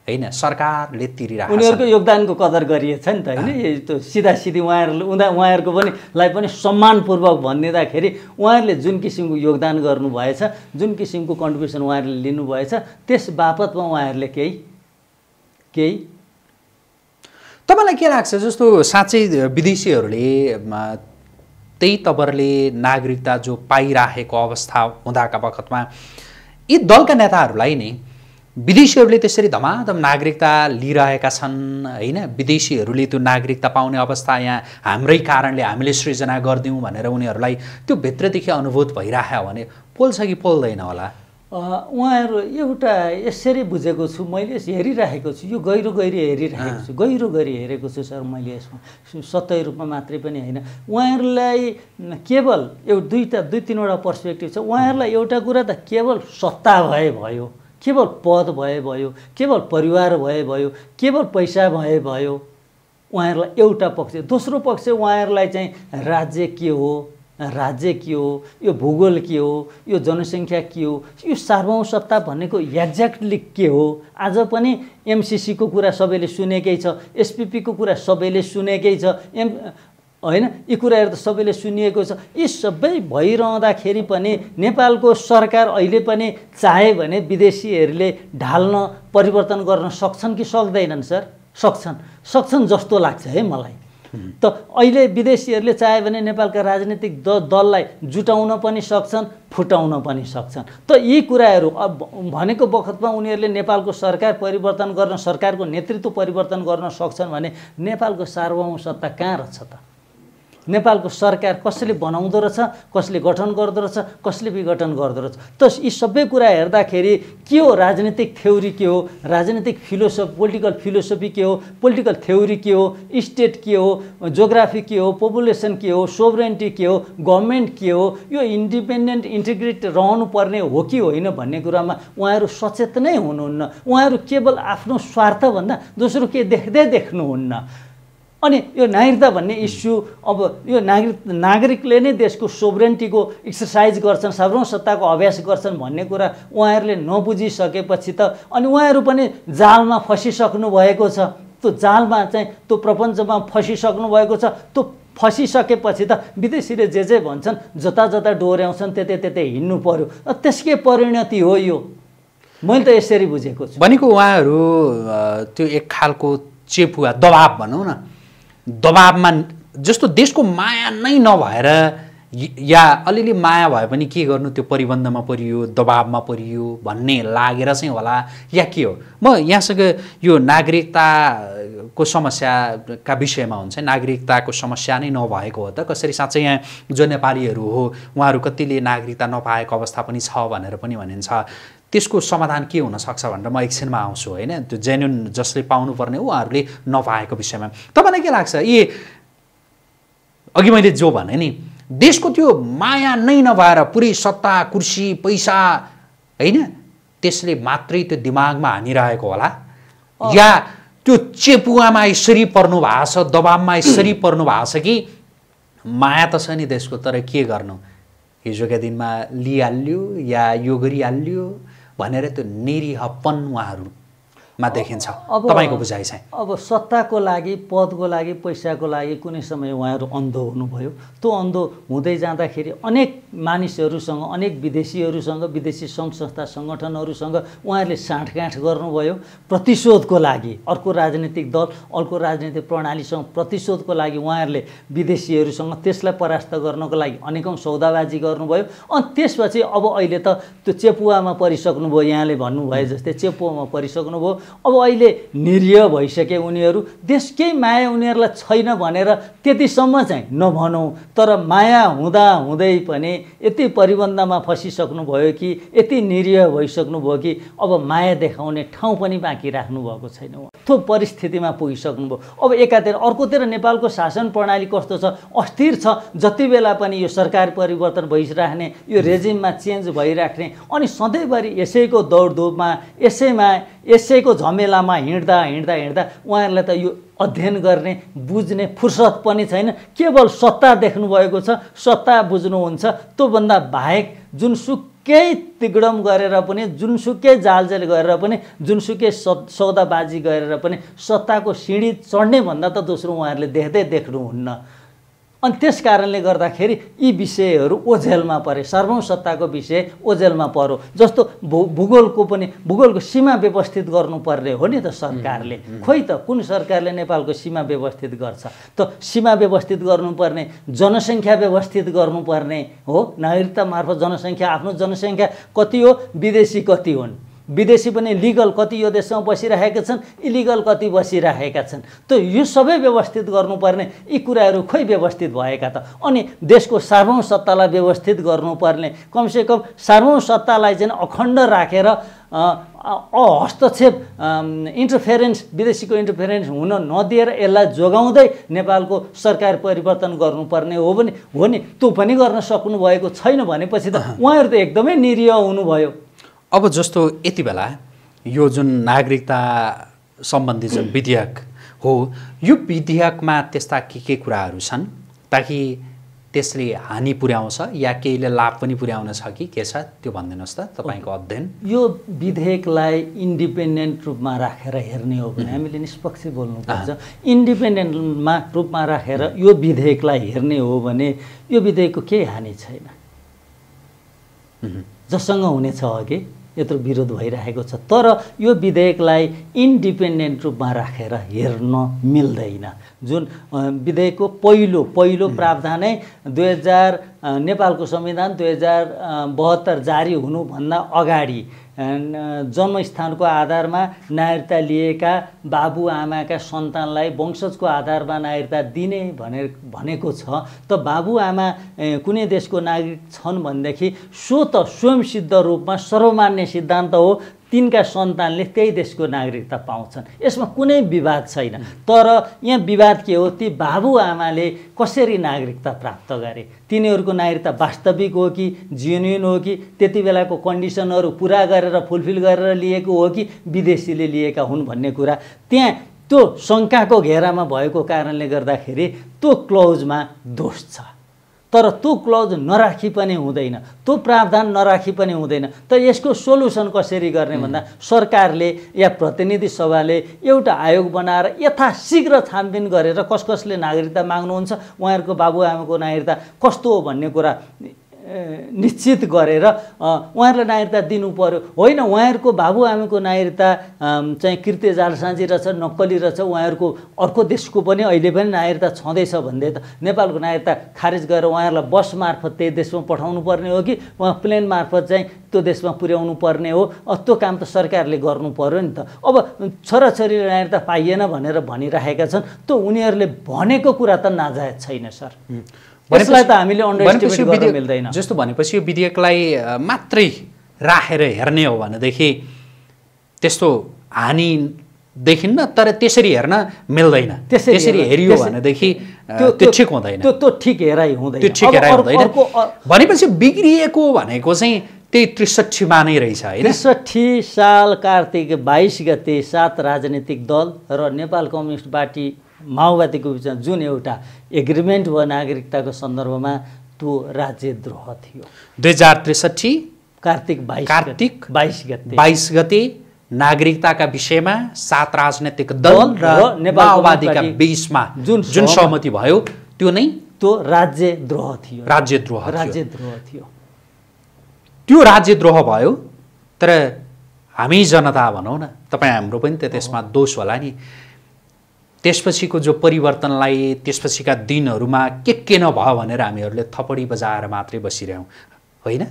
होइन सरकारले तिरिरहेको उनीहरूको योगदानको कदर गरिएछ नि त होइन त्यो सिधा सिधी उहाँहरूले उहाँ उहाँहरूको पनि लाई पनि सम्मानपूर्वक भनिदिँदाखेरि उहाँहरूले जुन किसिमको योगदान गर्नुभएछ जुन किसिमको कन्ट्रिब्युसन उहाँहरूले लिनुभएछ त्यस बापतमा उहाँहरूले केही केही तपाईँलाई के लाग्छ जस्तो साँच्चै विदेशीहरूले त्यही तबरले नागरिकता जो पाइराखेको अवस्था हुँदाका बखतमा यी दलका नेताहरूलाई नै विदेशीहरूले त्यसरी धमाधम नागरिकता लिइरहेका छन् होइन विदेशीहरूले त्यो नागरिकता पाउने अवस्था यहाँ हाम्रै कारणले हामीले सृजना गरिदिउँ भनेर उनीहरूलाई त्यो भित्रदेखि अनुभूत भइरह्यो भने पोल्छ कि पोल्दैन होला उहाँहरू एउटा यसरी बुझेको छु मैले हेरिराखेको छु यो गहिरो गहिरो हेरिरहेको छु गहिरो गहिरो हेरेको छु सर मैले यसमा सत्य रूपमा मात्रै पनि होइन उहाँहरूलाई केवल एउटा दुईवटा दुई तिनवटा पर्सपेक्टिभ छ उहाँहरूलाई एउटा कुरा त केवल सत्ता भए भयो केवल पद भए भयो केवल परिवार भए भयो केवल पैसा भए भयो उहाँहरूलाई एउटा पक्ष दोस्रो पक्ष उहाँहरूलाई चाहिँ राज्य के हो राज्य के हो यो भूगोल के हो यो जनसङ्ख्या के हो यो सार्वौँ सत्ता भनेको एक्ज्याक्टली के हो आज पनि एमसिसीको कुरा सबैले सुनेकै छ एसपिपीको कुरा सबैले सुनेकै छ एम होइन यी कुराहरू त सबैले सुनिएको छ यी सबै भइरहँदाखेरि पनि नेपालको सरकार अहिले पनि चाहे भने विदेशीहरूले ढाल्न परिवर्तन गर्न सक्छन् कि सक्दैनन् सर सक्छन् सक्छन् जस्तो लाग्छ है मलाई त अहिले विदेशीहरूले चाह्यो भने नेपालका राजनीतिक द दललाई जुटाउन पनि सक्छन् फुटाउन पनि सक्छन् त यी कुराहरू भनेको बखतमा उनीहरूले नेपालको सरकार परिवर्तन गर्न सरकारको नेतृत्व परिवर्तन गर्न सक्छन् भने नेपालको सार्वभौम सत्ता कहाँ रहेछ त नेपालको सरकार कसले बनाउँदो रहेछ कसले गठन गर्दो रहेछ कसले विघटन गर्दो रहेछ त यी सबै कुरा हेर्दाखेरि के हो राजनीतिक थ्योरी के हो राजनीतिक फिलोसफ पोलिटिकल फिलोसफी के हो पोलिटिकल थ्योरी के हो स्टेट के हो जोग्राफी के हो पपुलेसन के हो सोभरेन्टी के हो गभर्मेन्ट के हो यो इन्डिपेन्डेन्ट इन्टिग्रेट रहनुपर्ने हो कि होइन भन्ने कुरामा उहाँहरू सचेत नै हुनुहुन्न उहाँहरू केवल आफ्नो स्वार्थभन्दा दोस्रो के देख्दै देख्नुहुन्न अनि यो नागरिकता भन्ने इस्यु अब यो नागरिक नागरिकले नै देशको सोभरेन्टीको एक्सर्साइज गर्छन् सार्वभौम सत्ताको अभ्यास गर्छन् भन्ने कुरा उहाँहरूले नबुझिसकेपछि त अनि उहाँहरू पनि जालमा फँसिसक्नु भएको छ त्यो जालमा चाहिँ त्यो प्रपञ्चमा फँसिसक्नु भएको छ त्यो फँसिसकेपछि त विदेशीले जे जे भन्छन् जता जता डोर्याउँछन् त्यतै त्यतै हिँड्नु पऱ्यो त्यसकै परिणति हो यो मैले त यसरी बुझेको छु भनेको उहाँहरू त्यो एक खालको चेपुवा दबाब भनौँ न दबाबमा जस्तो देशको माया नै नभएर या अलिअलि माया भए पनि के गर्नु त्यो परिबन्धमा परियो दबाबमा परियो भन्ने लागेर चाहिँ होला या के हो म यहाँसँग यो नागरिकताको समस्याका विषयमा हुन्छ नागरिकताको समस्या नै नभएको हो त कसरी साँच्चै यहाँ जो नेपालीहरू हो उहाँहरू कतिले नागरिकता नपाएको अवस्था पनि छ भनेर पनि भनिन्छ त्यसको समाधान के हुनसक्छ भनेर म एकछिनमा आउँछु होइन त्यो जेन्युन जसले पाउनुपर्ने उहाँहरूले नपाएको विषयमा तपाईँलाई के लाग्छ यी अघि मैले जो भने नि देशको त्यो माया नै नभएर पुरै सत्ता कुर्सी पैसा होइन त्यसले मात्रै त्यो दिमागमा हानिरहेको होला या त्यो चेपुवामा यसरी पर्नु भएको छ दबाबमा यसरी पर्नु भएको छ कि माया त छ नि देशको तर के गर्नु हिजोका दिनमा लिइहाल्यो या यो गरिहाल्यो भनेर त्यो निरीहपन उहाँहरू मा देखिन्छ तपाईँको बुझाइ चाहिँ अब सत्ताको लागि पदको लागि पैसाको लागि कुनै समय उहाँहरू अन्धो हुनुभयो त्यो अन्धो हुँदै जाँदाखेरि अनेक मानिसहरूसँग अनेक विदेशीहरूसँग विदेशी सङ्घ संस्था सङ्गठनहरूसँग उहाँहरूले साँठगाँठ गर्नुभयो प्रतिशोधको लागि अर्को राजनीतिक दल अर्को राजनीतिक प्रणालीसँग प्रतिशोधको लागि उहाँहरूले विदेशीहरूसँग त्यसलाई परास्त गर्नको लागि अनेकौँ सौदाबाजी गर्नुभयो अनि त्यसपछि अब अहिले त त्यो चेपुवामा परिसक्नुभयो यहाँले भन्नुभयो जस्तै चेपुवामा परिसक्नुभयो अब अहिले निरीह भइसके उनीहरू देशकै माया उनीहरूलाई छैन भनेर त्यतिसम्म चाहिँ नभनौँ तर माया हुँदा हुँदै पनि यति परिबन्धमा फसिसक्नुभयो कि यति निरीह भइसक्नुभयो कि अब माया देखाउने ठाउँ पनि बाँकी राख्नुभएको छैन यस्तो परिस्थितिमा पुगिसक्नुभयो अब एकातिर अर्कोतिर नेपालको शासन प्रणाली कस्तो छ अस्थिर छ जति बेला पनि यो सरकार परिवर्तन भइराख्ने यो रेजिममा चेन्ज भइराख्ने अनि सधैँभरि यसैको दौडधुपमा यसैमा यसैको झमेलामा हिँड्दा हिँड्दा हिँड्दा उहाँहरूलाई त यो अध्ययन गर्ने बुझ्ने फुर्सद पनि छैन केवल सत्ता देख्नुभएको छ सत्ता बुझ्नुहुन्छ त्योभन्दा बाहेक जुन सुख केही तिगडम गरेर पनि जुनसुकै जालजेल गरेर पनि जुनसुकै सौदाबाजी गरेर पनि सत्ताको सिँढी चढ्ने भन्दा त दोस्रो उहाँहरूले देख्दै देख्नुहुन्न अनि त्यस कारणले गर्दाखेरि यी विषयहरू ओझेलमा परे सत्ताको विषय ओझेलमा परो जस्तो भू भूगोलको पनि भूगोलको सीमा व्यवस्थित गर्नुपर्ने हो नि त सरकारले खोइ त कुन सरकारले नेपालको सीमा व्यवस्थित गर्छ त सीमा व्यवस्थित गर्नुपर्ने जनसङ्ख्या व्यवस्थित गर्नुपर्ने हो नागरिकता मार्फत जनसङ्ख्या आफ्नो जनसङ्ख्या कति हो विदेशी कति हुन् विदेशी पनि लिगल कति यो देशमा बसिरहेका छन् इलिगल कति बसिरहेका छन् त यो सबै व्यवस्थित गर्नुपर्ने यी कुराहरू खोइ व्यवस्थित भएका त अनि देशको सार्वौँ सत्तालाई व्यवस्थित गर्नुपर्ने कमसेकम सार्वौँ सत्तालाई चाहिँ अखण्ड राखेर अहस्तक्षेप इन्टरफेरेन्स विदेशीको इन्टरफेरेन्स हुन नदिएर यसलाई जोगाउँदै नेपालको सरकार परिवर्तन गर्नुपर्ने हो भने हो नि त्यो पनि गर्न सक्नुभएको छैन भनेपछि त उहाँहरू त एकदमै निरीह हुनुभयो अब जस्तो यति बेला यो जुन नागरिकता सम्बन्धी जुन विधेयक हो यो विधेयकमा त्यस्ता के के कुराहरू छन् ताकि त्यसले हानि पुर्याउँछ या केहीले लाभ पनि पुर्याउन छ कि के छ त्यो भनिदिनुहोस् त तपाईँको अध्ययन यो विधेयकलाई इन्डिपेन्डेन्ट रूपमा राखेर हेर्ने हो भने हामीले निष्पक्ष बोल्नुपर्छ इन्डिपेन्डेन्टमा रूपमा राखेर यो विधेयकलाई हेर्ने हो भने यो विधेयकको केही हानि छैन जससँग हुनेछ अघि यत्रो विरोध भइरहेको छ तर यो विधेयकलाई इन्डिपेन्डेन्ट रूपमा राखेर हेर्न मिल्दैन जुन विधेयकको पहिलो पहिलो प्रावधानै दुई हजार नेपालको संविधान दुई हजार बहत्तर जारी हुनुभन्दा अगाडि Uh, जन्मस्थानको आधारमा नागरिकता लिएका बाबुआमाका सन्तानलाई वंशजको आधारमा नागरिकता दिने भनेर भनेको छ त बाबुआमा कुनै देशको नागरिक छन् भनेदेखि सो त स्वयंसिद्ध रूपमा सर्वमान्य सिद्धान्त हो तिनका सन्तानले त्यही देशको नागरिकता पाउँछन् यसमा कुनै विवाद छैन तर यहाँ विवाद के हो ती बाबुआमाले कसरी नागरिकता प्राप्त गरे तिनीहरूको नागरिकता वास्तविक हो कि जेन्युन हो कि त्यति बेलाको कन्डिसनहरू पुरा गरेर फुलफिल गरेर लिएको हो कि विदेशीले लिएका हुन् भन्ने कुरा त्यहाँ त्यो शङ्काको घेरामा भएको कारणले गर्दाखेरि त्यो क्लोजमा दोष छ तर त्यो क्लज नराखी पनि हुँदैन त्यो प्रावधान नराखी पनि हुँदैन त यसको सोल्युसन कसरी गर्ने भन्दा सरकारले या प्रतिनिधि सभाले एउटा आयोग बनाएर यथाशीघ्र छानबिन गरेर कस कसले नागरिकता माग्नुहुन्छ उहाँहरूको बाबुआमाको नागरिकता कस्तो हो भन्ने कुरा निश्चित गरेर उहाँहरूलाई नागरिकता दिनु पर्यो होइन उहाँहरूको बाबुआमाको नागरिकता चाहिँ कृत्य जालसाँझी रहेछ नक्कली रहेछ उहाँहरूको अर्को देशको पनि अहिले पनि नागरिकता छँदैछ भन्दै त नेपालको नागरिकता खारेज गरेर उहाँहरूलाई बस मार्फत त्यही देशमा पठाउनु पर्ने हो कि उहाँ प्लेन मार्फत चाहिँ त्यो देशमा पुर्याउनु पर्ने हो त्यो काम त सरकारले गर्नु पर्यो नि त अब छोराछोरीले नागरिकता पाइएन भनेर भनिराखेका छन् त्यो उनीहरूले भनेको कुरा त नाजायज छैन सर त हामीले जस्तो भनेपछि यो विधेयकलाई मात्रै राखेर हेर्ने हो भनेदेखि त्यस्तो हानि देखिन्न तर त्यसरी हेर्न मिल्दैन त्यसरी हेरियो भनेदेखि त्यो ठिक हुँदैन त्यो त्यो ठिक हेराइ हुँदैन त्यो ठिक हेराइ हुँदैन भनेपछि बिग्रिएको भनेको चाहिँ त्यही त्रिसठीमा नै रहेछ है त्रिसठी साल कार्तिक बाइस गते सात राजनीतिक दल र नेपाल कम्युनिस्ट पार्टी माओवादीको बिचमा जुन एउटा एग्रिमेन्ट वा नागरिकताको सन्दर्भमा त्यो राज्यद्रोह थियो दुई हजार त्रिसठी कार्तिक बाइस कार्तिक बाइस गते बाइस गते नागरिकताका विषयमा सात राजनैतिक दल र माओवादीका बिचमा जुन जुन सहमति भयो त्यो नै त्यो राज्यद्रोह थियो राज्यद्रोह राज्यद्रोह थियो त्यो राज्यद्रोह भयो तर हामी जनता भनौँ न तपाईँ हाम्रो पनि त त्यसमा दोष होला नि त्यसपछिको जो परिवर्तनलाई त्यसपछिका दिनहरूमा के के नभयो भनेर हामीहरूले थपडी बजाएर मात्रै बसिरह्यौँ होइन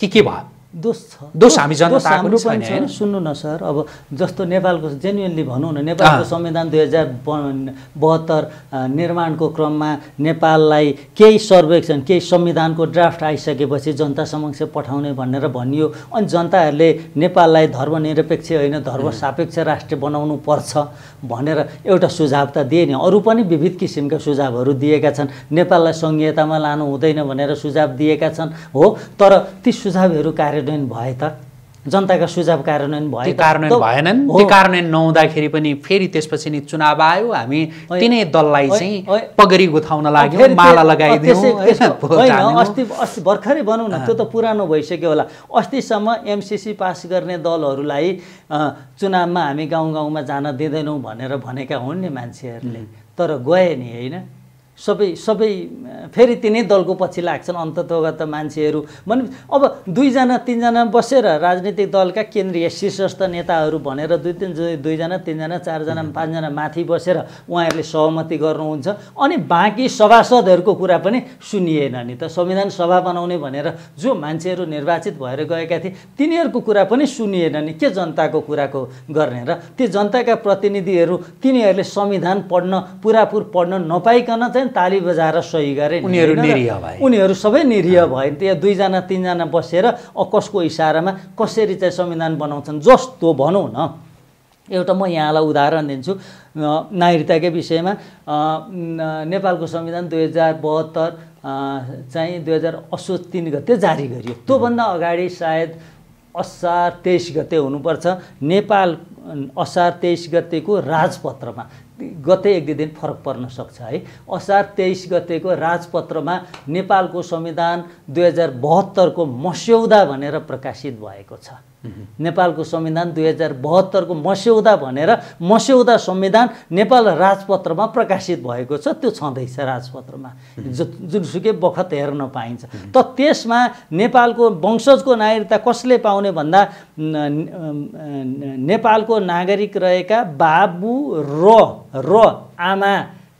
के के भयो दोष छ दोष हामी हाम्रो पनि छ सुन्नु न सर अब जस्तो नेपालको जेन्युनली भनौँ न नेपालको संविधान दुई हजार बहत्तर निर्माणको क्रममा नेपाललाई केही सर्वेक्षण केही संविधानको ड्राफ्ट आइसकेपछि जनता समक्ष पठाउने भनेर भनियो अनि जनताहरूले नेपाललाई धर्मनिरपेक्ष होइन धर्म सापेक्ष राष्ट्र बनाउनु पर्छ भनेर एउटा सुझाव त दिए नि अरू पनि विविध किसिमका सुझावहरू दिएका छन् नेपाललाई सङ्घीयतामा लानु हुँदैन भनेर सुझाव दिएका छन् हो तर ती सुझावहरू कार्य कार्यान्वयन भए त जनताका सुझाव कार्यान्वयन भए कार्यान्वयन भएनन् त्यो कार्यान्वयन नहुँदाखेरि पनि फेरि त्यसपछि नि चुनाव आयो हामी तिनै दललाई चाहिँ पगरी गुथाउन लाग्यो माला लगाइदियो अस्ति अस्ति भर्खरै भनौँ न त्यो त पुरानो भइसक्यो होला अस्तिसम्म एमसिसी पास गर्ने दलहरूलाई चुनावमा हामी गाउँ गाउँमा जान दिँदैनौँ भनेर भनेका हुन् नि मान्छेहरूले तर गए नि होइन सबै सबै फेरि तिनै दलको पछि लाग्छन् अन्ततोगत मान्छेहरू भने अब दुईजना तिनजना बसेर राजनीतिक दलका केन्द्रीय शीर्षस्थ नेताहरू भनेर दुई तिन दुईजना तिनजना चारजना पाँचजना माथि बसेर उहाँहरूले सहमति गर्नुहुन्छ अनि बाँकी सभासदहरूको कुरा पनि सुनिएन नि त संविधान सभा बनाउने भनेर जो मान्छेहरू निर्वाचित भएर गएका थिए तिनीहरूको कुरा पनि सुनिएन नि के जनताको कुराको गर्ने र ती जनताका प्रतिनिधिहरू तिनीहरूले संविधान पढ्न पुरापुर पढ्न नपाइकन चाहिँ ताली बजाएर सही गरे उनीहरू निरीह भए उनीहरू सबै निरीह भए त्यहाँ दुईजना तिनजना बसेर कसको इसारामा कसरी चाहिँ संविधान बनाउँछन् जस्तो भनौँ न एउटा म यहाँलाई उदाहरण दिन्छु नागरिकताकै विषयमा नेपालको संविधान दुई हजार बहत्तर चाहिँ दुई हजार असोज तिन गते जारी गरियो त्योभन्दा अगाडि सायद असार तेइस गते हुनुपर्छ नेपाल असार तेइस गतेको राजपत्रमा गते एक दुई दिन फरक पर्न सक्छ है असार तेइस गतेको राजपत्रमा नेपालको संविधान दुई हजार बहत्तरको मस्यौदा भनेर प्रकाशित भएको छ नेपालको संविधान दुई हजार बहत्तरको मस्यौदा भनेर मस्यौदा संविधान नेपाल राजपत्रमा प्रकाशित भएको छ त्यो छँदैछ राजपत्रमा जुनसुकै बखत हेर्न पाइन्छ त त्यसमा नेपालको वंशजको नागरिकता कसले पाउने भन्दा नेपालको नागरिक रहेका बाबु र र आमा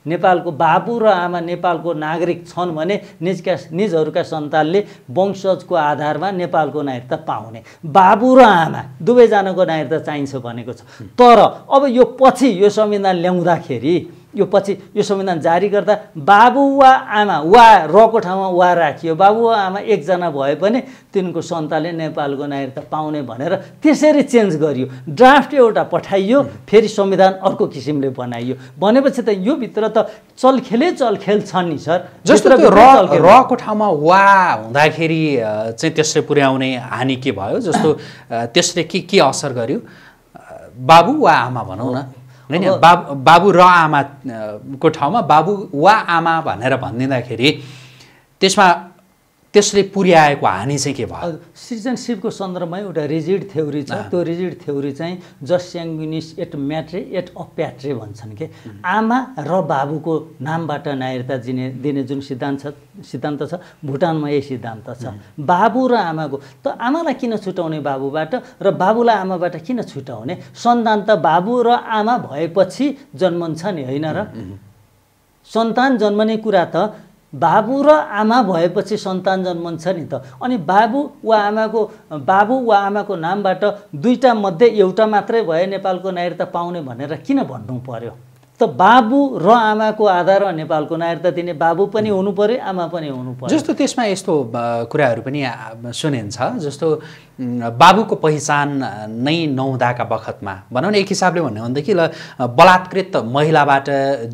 नेपालको बाबु र आमा नेपालको नागरिक छन् भने निजका निजहरूका सन्तानले वंशजको आधारमा नेपालको नागरिकता पाउने बाबु र आमा दुवैजनाको नागरिकता चाहिन्छ भनेको छ तर अब यो पछि यो संविधान ल्याउँदाखेरि यो पछि यो संविधान जारी गर्दा बाबु वा आमा वा रको ठाउँमा वा राखियो बाबु वा आमा एकजना भए पनि तिनको सन्तानले नेपालको नागरिकता पाउने भनेर त्यसरी चेन्ज गरियो ड्राफ्ट एउटा पठाइयो फेरि संविधान अर्को किसिमले बनाइयो भनेपछि त यो भित्र त चलखेलै चलखेल छ नि सर जस्तो रको ठाउँमा वा हुँदाखेरि चाहिँ त्यसले पुर्याउने हानि के भयो जस्तो त्यसले के के असर गर्यो बाबु वा आमा भनौँ न होइन बाब बाबु र आमाको ठाउँमा बाबु वा आमा भनेर भनिदिँदाखेरि त्यसमा त्यसले पुर्याएको हानि चाहिँ के भयो सिटिजनसिपको सन्दर्भमा एउटा रिजिड थ्योरी छ त्यो रिजिड थ्योरी चाहिँ जस स्याङ्गिनिस एट म्याट्रे एट अप्याट्रे भन्छन् कि आमा र बाबुको नामबाट नागरिकता दिने दिने जुन सिद्धान्त छ सिद्धान्त छ भुटानमा यही सिद्धान्त छ बाबु र आमाको त आमालाई किन छुट्याउने बाबुबाट र बाबुलाई आमाबाट किन छुट्याउने सन्तान त बाबु र आमा भएपछि जन्मन्छ नि होइन र सन्तान जन्मने कुरा त बाबु र आमा भएपछि सन्तान जन्मन्छ नि त अनि बाबु वा आमाको बाबु वा आमाको नामबाट दुईवटा मध्ये एउटा मात्रै भए नेपालको नागरिकता पाउने भनेर किन भन्नु पर्यो त बाबु र आमाको आधारमा नेपालको नागरिकता दिने बाबु पनि हुनु पऱ्यो आमा पनि हुनु पर्यो जस्तो त्यसमा यस्तो कुराहरू पनि सुनिन्छ जस्तो बाबुको पहिचान नै नहुँदाका बखतमा भनौँ न एक हिसाबले भन्यो भनेदेखि ल बलात्कृत महिलाबाट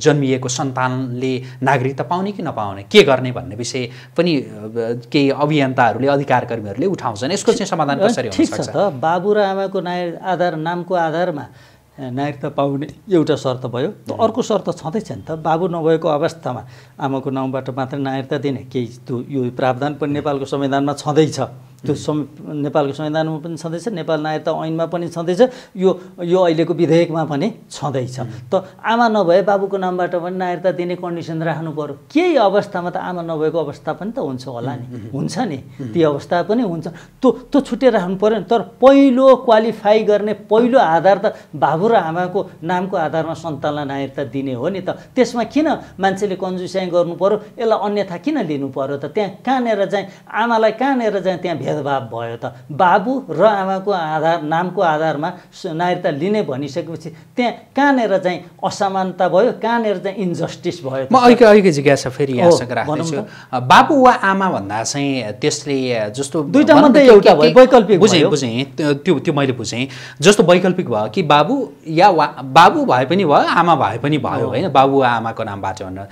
जन्मिएको सन्तानले नागरिकता पाउने कि नपाउने के गर्ने भन्ने विषय पनि केही अभियन्ताहरूले अधिकार कर्मीहरूले उठाउँछन् यसको चाहिँ समाधान कसरी हुन्छ बाबु र आमाको नागरिक आधार नामको आधारमा नागरिकता पाउने एउटा शर्त भयो त अर्को शर्त छँदैछ नि त बाबु नभएको अवस्थामा आमाको नाउँबाट मात्र नागरिकता दिने केही त्यो यो प्रावधान पनि नेपालको संविधानमा छँदैछ त्यो नेपालको संविधानमा पनि छँदैछ नेपाल नागरिकता ऐनमा पनि छँदैछ यो यो अहिलेको विधेयकमा पनि छँदैछ त आमा नभए बाबुको नामबाट पनि नागरिकता दिने कन्डिसन राख्नु पऱ्यो केही अवस्थामा त आमा नभएको अवस्था पनि त हुन्छ होला नि हुन्छ नि ती अवस्था पनि हुन्छ त्यो त्यो छुट्टै राख्नु पऱ्यो नि तर पहिलो क्वालिफाई गर्ने पहिलो आधार त बाबु र आमाको नामको आधारमा सन्तानलाई नागरिकता दिने हो नि त त्यसमा किन मान्छेले कन्जुस्याङ गर्नु पऱ्यो यसलाई अन्यथा किन लिनु पऱ्यो त त्यहाँ कहाँनिर चाहिँ आमालाई कहाँनिर चाहिँ त्यहाँ भेदभाव भयो त बाबु र आमाको आधार नामको आधारमा नागरिकता लिने भनिसकेपछि त्यहाँ कहाँनिर चाहिँ असमानता भयो कहाँनिर चाहिँ इन्जस्टिस भयो म अहिले अहिले जिज्ञासा फेरि यहाँसँग राख्दैछु बाबु वा आमा भन्दा चाहिँ त्यसले जस्तो दुइटा मात्रै एउटा भयो वैकल्पिक बुझेँ बुझेँ त्यो त्यो मैले बुझेँ जस्तो वैकल्पिक भयो कि बाबु या वा बाबु भए पनि भयो आमा भए पनि भयो होइन बाबु वा आमाको नाम नामबाट भनेर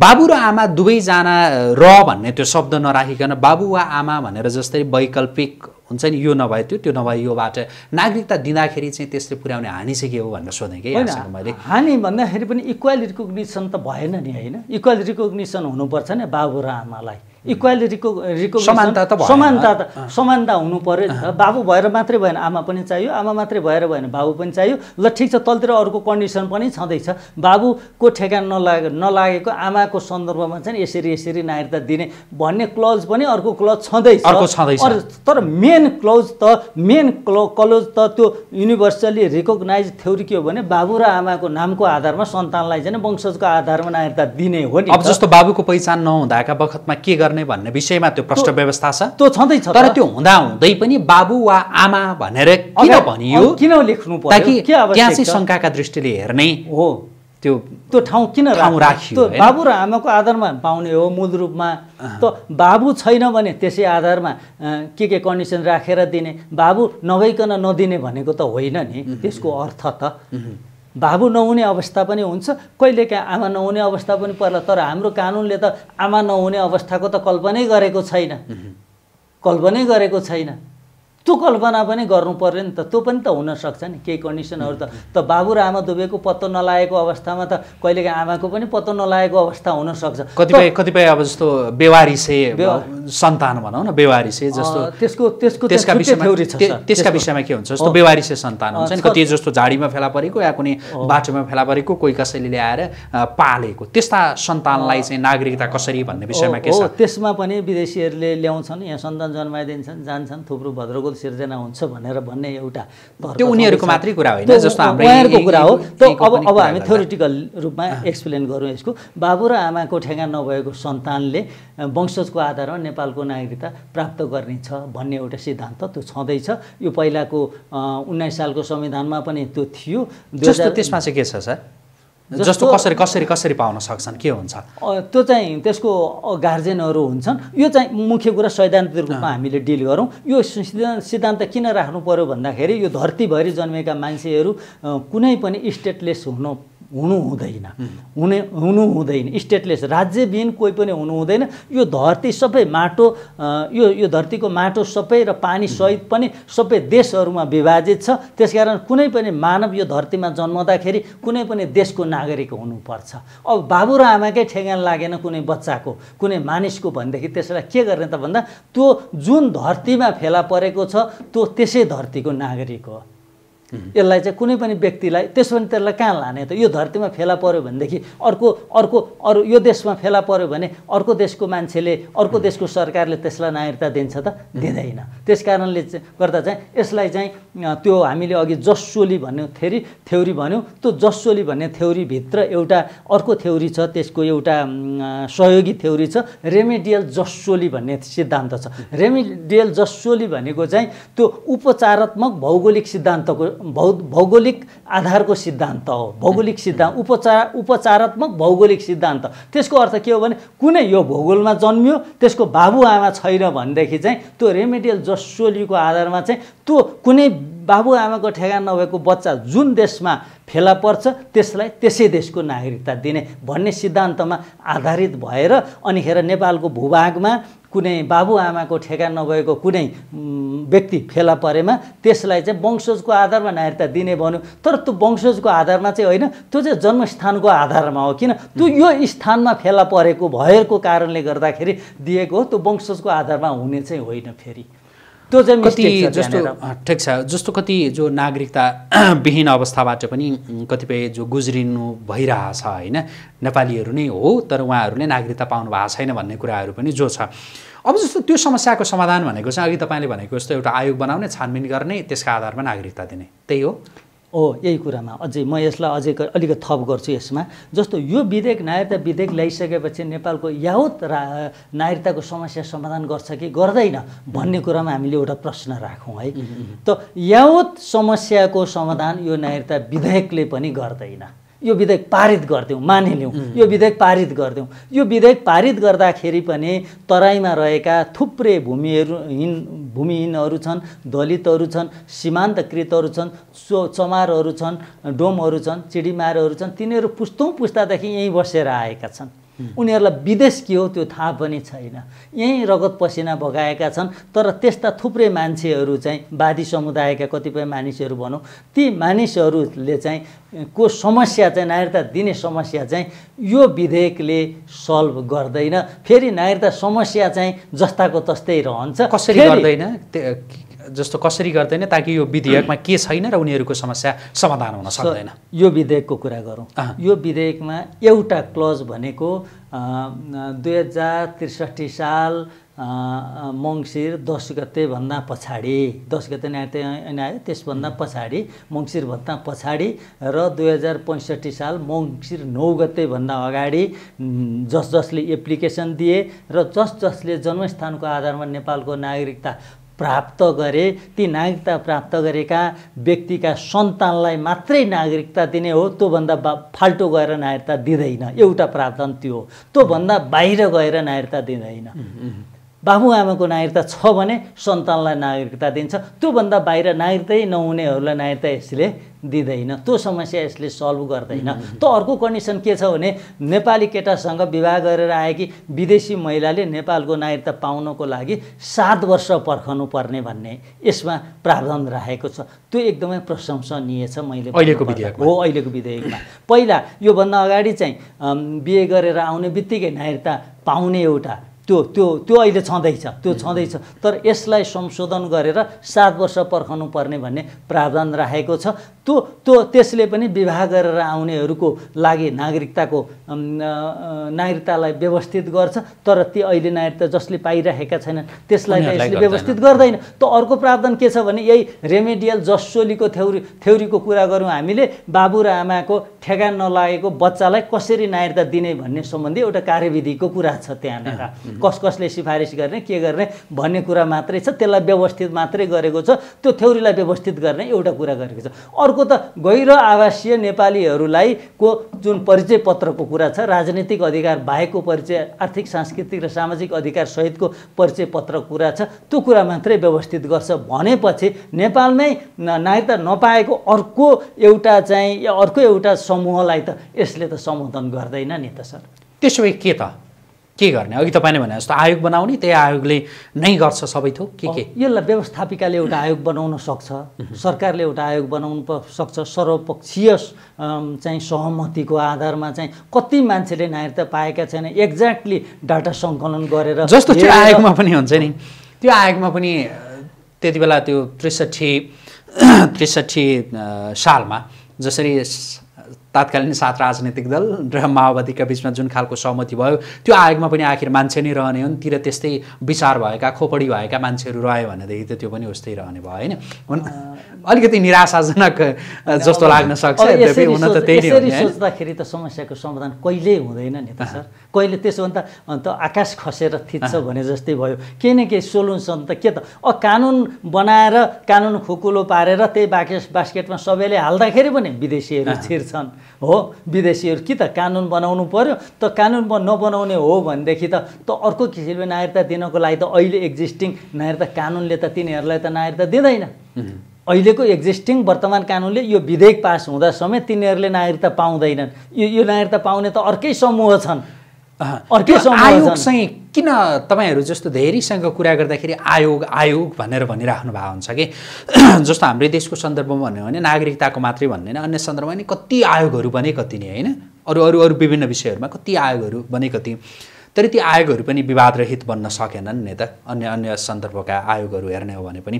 बाबु र आमा दुवैजना र भन्ने त्यो शब्द नराखिकन बाबु वा आमा भनेर जस्तै वैकल्पिक हुन्छ नि यो नभए त्यो त्यो नभए योबाट नागरिकता दिँदाखेरि चाहिँ त्यसले पुर्याउने हानि चाहिँ के हो भनेर सोधेँ कि मैले हानि भन्दाखेरि पनि इक्वेल रिकग्निसन त भएन नि होइन इक्वेल रिकग्निसन हुनुपर्छ नि बाबु र आमालाई इक्वालिटीको समानता त समानता त समानता हुनु पऱ्यो नि त बाबु भएर मात्रै भएन आमा पनि चाहियो आमा मात्रै भएर भएन बाबु पनि चाहियो ल ठिक छ तलतिर अर्को कन्डिसन पनि छँदैछ बाबुको ठेगान नलागे नलागेको आमाको सन्दर्भमा चाहिँ यसरी यसरी नागरिकता दिने भन्ने क्लज पनि अर्को क्लज छँदैछ तर मेन क्लज त मेन क्लो क्लोज त त्यो युनिभर्सली रिकग्नाइज थ्योरी के हो भने बाबु र आमाको नामको आधारमा सन्तानलाई चाहिँ वंशजको आधारमा नागरिकता दिने हो नि अब जस्तो बाबुको पहिचान नहुँदाका बखतमा के गर्ने भन्ने विषयमा त्यो प्रष्ट व्यवस्था छ त्यो छँदैछ तर त्यो हुँदा हुँदै पनि बाबु वा आमा भनेर किन भनियो किन लेख्नु ताकि त्यहाँ चाहिँ शङ्काका दृष्टिले हेर्ने हो त्यो त्यो ठाउँ किन राख्यो बाबु र आमाको आधारमा पाउने हो मूल रूपमा त बाबु छैन भने त्यसै आधारमा के के कन्डिसन राखेर दिने बाबु नभइकन नदिने भनेको त होइन नि त्यसको अर्थ त बाबु नहुने अवस्था पनि हुन्छ कहिलेकाहीँ आमा नहुने अवस्था पनि पर्ला तर हाम्रो कानुनले त आमा नहुने अवस्थाको त कल्पनै गरेको छैन कल्पनै गरेको छैन त्यो कल्पना पनि गर्नु पऱ्यो नि त त्यो पनि त हुनसक्छ नि केही कन्डिसनहरू त त बाबु र आमा दुबेको पत्तो नलागेको अवस्थामा त कहिलेकाहीँ आमाको पनि पत्तो नलागेको अवस्था हुनसक्छ कतिपय कतिपय अब जस्तो बेवारिसे सन्तान भनौँ न बेवारिसे जस्तो त्यसको त्यसको त्यसका विषयमा त्यसका विषयमा के हुन्छ जस्तो बेवारिसे सन्तान हुन्छ नि कति जस्तो झाडीमा फेला परेको या कुनै बाटोमा फेला परेको कोही कसैले ल्याएर पालेको त्यस्ता सन्तानलाई चाहिँ नागरिकता कसरी भन्ने विषयमा के छ त्यसमा पनि विदेशीहरूले ल्याउँछन् यहाँ सन्तान जन्माइदिन्छन् जान्छन् थुप्रो भद्रको माहौल सिर्जना हुन्छ भनेर भन्ने एउटा त्यो उनीहरूको मात्रै कुरा होइन जस्तो हाम्रो उहाँहरूको कुरा हो त अब अब हामी थ्योरिटिकल रूपमा एक्सप्लेन गरौँ यसको बाबु र आमाको ठेगान नभएको सन्तानले वंशजको आधारमा नेपालको नागरिकता प्राप्त गर्नेछ भन्ने एउटा सिद्धान्त त्यो छँदैछ यो पहिलाको उन्नाइस सालको संविधानमा पनि त्यो थियो त्यसमा चाहिँ के छ सर जस्तो कसरी कसरी कसरी पाउन सक्छन् के हुन्छ त्यो चाहिँ त्यसको गार्जेनहरू हुन्छन् यो चाहिँ मुख्य कुरा सैद्धान्तिक रूपमा हामीले डिल गरौँ यो सिद्धान्त किन राख्नु पऱ्यो भन्दाखेरि यो धरतीभरि जन्मेका मान्छेहरू कुनै पनि स्टेटलेस हुनु हुनु हुँदैन हुने हुनु हुँदैन स्टेटलेस राज्यविहीन कोही पनि हुनु हुँदैन यो धरती सबै माटो यो यो धरतीको माटो सबै र पानी सहित पनि सबै देशहरूमा विभाजित छ त्यसकारण कुनै पनि मानव यो धरतीमा जन्मदाखेरि कुनै पनि देशको नागरिक हुनुपर्छ अब बाबु र आमाकै ठेगान लागेन कुनै बच्चाको कुनै मानिसको भनेदेखि त्यसलाई के गर्ने त भन्दा त्यो जुन धरतीमा फेला परेको छ त्यो त्यसै धरतीको नागरिक हो यसलाई चाहिँ कुनै पनि व्यक्तिलाई त्यसो भने त्यसलाई कहाँ लाने त यो धरतीमा फेला पऱ्यो भनेदेखि अर्को अर्को अरू यो देशमा फेला पऱ्यो भने अर्को देशको मान्छेले अर्को देशको सरकारले त्यसलाई नागरिकता दिन्छ त दिँदैन त्यस कारणले गर्दा चाहिँ यसलाई चाहिँ त्यो हामीले अघि जसोली भन्यो थेरी थ्योरी भन्यौँ त्यो जसोली भन्ने थ्योरीभित्र एउटा अर्को थ्योरी छ त्यसको एउटा सहयोगी थ्योरी छ रेमेडियल जसोली भन्ने सिद्धान्त छ रेमेडियल जसोली भनेको चाहिँ त्यो उपचारात्मक भौगोलिक सिद्धान्तको भौ भौगोलिक आधारको सिद्धान्त हो भौगोलिक सिद्धान्त उपचार उपचारात्मक भौगोलिक सिद्धान्त त्यसको अर्थ के हो भने कुनै यो भूगोलमा जन्मियो त्यसको बाबुआमा छैन भनेदेखि चाहिँ त्यो रेमेडियल जसोलीको आधारमा चाहिँ त्यो कुनै बाबुआमाको ठेगाना नभएको बच्चा जुन देशमा फेला पर्छ त्यसलाई त्यसै देशको नागरिकता दिने भन्ने सिद्धान्तमा आधारित भएर अनिखेर नेपालको भूभागमा कुनै बाबुआमाको ठेगाना नभएको कुनै व्यक्ति फेला परेमा त्यसलाई चाहिँ वंशजको आधारमा नागरिकता दिने भन्यो तर त्यो वंशजको आधारमा चाहिँ होइन त्यो चाहिँ जन्मस्थानको आधारमा हो किन त्यो यो स्थानमा फेला परेको भएको कारणले गर्दाखेरि दिएको हो त्यो वंशजको आधारमा हुने चाहिँ होइन फेरि त्यो चाहिँ कति जस्तो ठिक छ जस्तो कति जो नागरिकता विहीन अवस्थाबाट पनि कतिपय जो गुज्रिनु भइरहेछ होइन नेपालीहरू नै हो तर उहाँहरूले नागरिकता पाउनु भएको छैन भन्ने कुराहरू पनि जो छ अब जस्तो त्यो समस्याको समाधान भनेको चाहिँ अघि तपाईँले भनेको जस्तो एउटा आयोग बनाउने छानबिन गर्ने त्यसका आधारमा नागरिकता दिने त्यही हो ओ यही कुरामा अझै म यसलाई अझै अलिकति थप गर्छु यसमा जस्तो यो विधेयक नागरिकता विधेयक ल्याइसकेपछि नेपालको यावत रा नागरिकताको समस्या समाधान गर्छ कि गर्दैन भन्ने कुरामा हामीले एउटा प्रश्न राखौँ है त यावत समस्याको समाधान यो नागरिकता विधेयकले पनि गर्दैन यो विधेयक पारित गरिदिउँ मानिलिउँ यो विधेयक पारित गरिदिउँ यो विधेयक पारित गर्दाखेरि पनि तराईमा रहेका थुप्रै भूमिहरूहीन भूमिहीनहरू छन् दलितहरू छन् सीमान्तकृतहरू छन् सो चमारहरू छन् डोमहरू छन् चिडीमारहरू छन् तिनीहरू पुस्तौँ पुस्तादेखि यहीँ बसेर आएका छन् उनीहरूलाई विदेश के हो त्यो थाहा पनि छैन यहीँ रगत पसिना बगाएका छन् तर त्यस्ता थुप्रै मान्छेहरू चाहिँ वादी समुदायका कतिपय मानिसहरू भनौँ ती मानिसहरूले चाहिँ को समस्या चाहिँ नागरिकता दिने समस्या चाहिँ यो विधेयकले सल्भ गर्दैन फेरि नागरिकता समस्या चाहिँ जस्ताको तस्तै रहन्छ कसरी गर्दैन जस्तो कसरी गर्दैन ताकि यो विधेयकमा के छैन र उनीहरूको समस्या समाधान हुन सक्दैन यो विधेयकको कुरा गरौँ यो विधेयकमा एउटा क्लज भनेको दुई हजार त्रिसठी साल मङ्सिर दस गतेभन्दा पछाडि दस गते न्याय आयो त्यसभन्दा पछाडि मङ्सिरभन्दा पछाडि र दुई हजार पैँसठी साल मङ्सिर नौ गतेभन्दा अगाडि जस जसले एप्लिकेसन दिए र जस जसले जन्मस्थानको आधारमा नेपालको नागरिकता प्राप्त गरे ती नागरिकता प्राप्त गरेका व्यक्तिका सन्तानलाई मात्रै नागरिकता दिने हो त्योभन्दा बा फाल्टो गएर नागरिकता दिँदैन एउटा प्रावधान त्यो हो त्योभन्दा बाहिर गएर नागरिकता दिँदैन बाबुआमाको नागरिकता छ भने सन्तानलाई नागरिकता दिन्छ त्योभन्दा बाहिर नागरिकतै नहुनेहरूलाई नागरिकता यसले दिँदैन त्यो समस्या यसले सल्भ गर्दैन त अर्को कन्डिसन के छ भने नेपाली केटासँग विवाह गरेर आएकी विदेशी महिलाले नेपालको नागरिकता पाउनको लागि सात वर्ष पर्खनु पर्ने भन्ने यसमा प्रावधान राखेको छ त्यो एकदमै प्रशंसनीय छ मैले अहिलेको विधेयक हो अहिलेको विधेयकमा पहिला योभन्दा अगाडि चाहिँ बिहे गरेर आउने बित्तिकै नागरिकता पाउने एउटा त्यो त्यो त्यो अहिले छँदैछ त्यो छँदैछ तर यसलाई संशोधन गरेर सात वर्ष पर्खनु पर्ने भन्ने प्रावधान राखेको छ त्यो त्यो त्यसले पनि विवाह गरेर आउनेहरूको लागि नागरिकताको नागरिकतालाई व्यवस्थित गर्छ तर ती अहिले नागरिकता जसले पाइरहेका छैनन् त्यसलाई यसले व्यवस्थित गर्दैन त अर्को प्रावधान के छ भने यही रेमेडियल जसोलीको थ्योरी थ्योरीको कुरा गरौँ हामीले बाबु र आमाको ठेगान नलागेको बच्चालाई कसरी नागरिकता दिने भन्ने सम्बन्धी एउटा कार्यविधिको कुरा छ त्यहाँनिर कस कसले सिफारिस गर्ने के गर्ने भन्ने कुरा मात्रै छ त्यसलाई व्यवस्थित मात्रै गरेको छ त्यो थ्योरीलाई व्यवस्थित गर्ने एउटा कुरा गरेको छ अर्को त गहिरो आवासीय नेपालीहरूलाई को जुन परिचय पत्रको कुरा छ राजनीतिक अधिकार बाहेकको परिचय आर्थिक सांस्कृतिक र सामाजिक अधिकार सहितको परिचय पत्र कुरा छ त्यो कुरा मात्रै व्यवस्थित गर्छ भनेपछि नेपालमै नागरिकता नपाएको अर्को एउटा चाहिँ अर्को एउटा समूहलाई त यसले त सम्बोधन गर्दैन नि त सर त्यसो भए के त के गर्ने अघि तपाईँले भने जस्तो आयोग बनाउने त्यही आयोगले नै गर्छ सबै थोक के के यसलाई व्यवस्थापिकाले एउटा आयोग बनाउन सक्छ सरकारले एउटा आयोग बनाउनु सक्छ सर्वपक्षीय चाहिँ सहमतिको आधारमा चाहिँ कति मान्छेले नागरिकता पाएका छैन एक्ज्याक्टली डाटा सङ्कलन गरेर जस्तो त्यो आयोगमा पनि हुन्छ नि त्यो आयोगमा पनि त्यति बेला त्यो त्रिसठी त्रिसठी सालमा जसरी तात्कालीन सात राजनैतिक दल र माओवादीका बिचमा जुन खालको सहमति भयो त्यो आयोगमा पनि आखिर मान्छे नै रहने हुन् तिर त्यस्तै विचार भएका खोपडी भएका मान्छेहरू रह्यो भनेदेखि त त्यो पनि उस्तै रहने भयो होइन अलिकति निराशाजनक जस्तो लाग्न सक्छ हुन त त्यही सोच्दाखेरि त समस्याको समाधान कहिल्यै हुँदैन नि त सर कहिले त्यसो भने त आकाश खसेर थिच्छ भने जस्तै भयो केही न केही सोलुसन त के त अ कानुन बनाएर कानुन खुकुलो पारेर त्यही बाके बास्केटमा सबैले हाल्दाखेरि पनि विदेशीहरू छिर्छन् हो विदेशीहरू कि त कानुन बनाउनु पर्यो त कानुन नबनाउने हो भनेदेखि त त अर्को किसिमले नागरिकता दिनको लागि त अहिले एक्जिस्टिङ नागरिकता कानुनले त तिनीहरूलाई त नागरिकता दिँदैन अहिलेको एक्जिस्टिङ वर्तमान कानुनले यो विधेयक पास हुँदा समेत तिनीहरूले नागरिकता पाउँदैनन् यो यो नागरिकता पाउने त अर्कै समूह छन् आयोग चाहिँ किन तपाईँहरू जस्तो धेरैसँग कुरा गर्दाखेरि आयोग आयोग भनेर भनिराख्नु भएको हुन्छ कि जस्तो हाम्रै देशको सन्दर्भमा भन्यो भने नागरिकताको मात्रै भन्दैन अन्य सन्दर्भमा नि कति आयोगहरू बने कति नै होइन अरू अरू अरू विभिन्न विषयहरूमा कति आयोगहरू बने कति तर ती आयोगहरू पनि विवादरहित बन्न सकेनन् नि त अन्य अन्य सन्दर्भका आयोगहरू हेर्ने हो भने पनि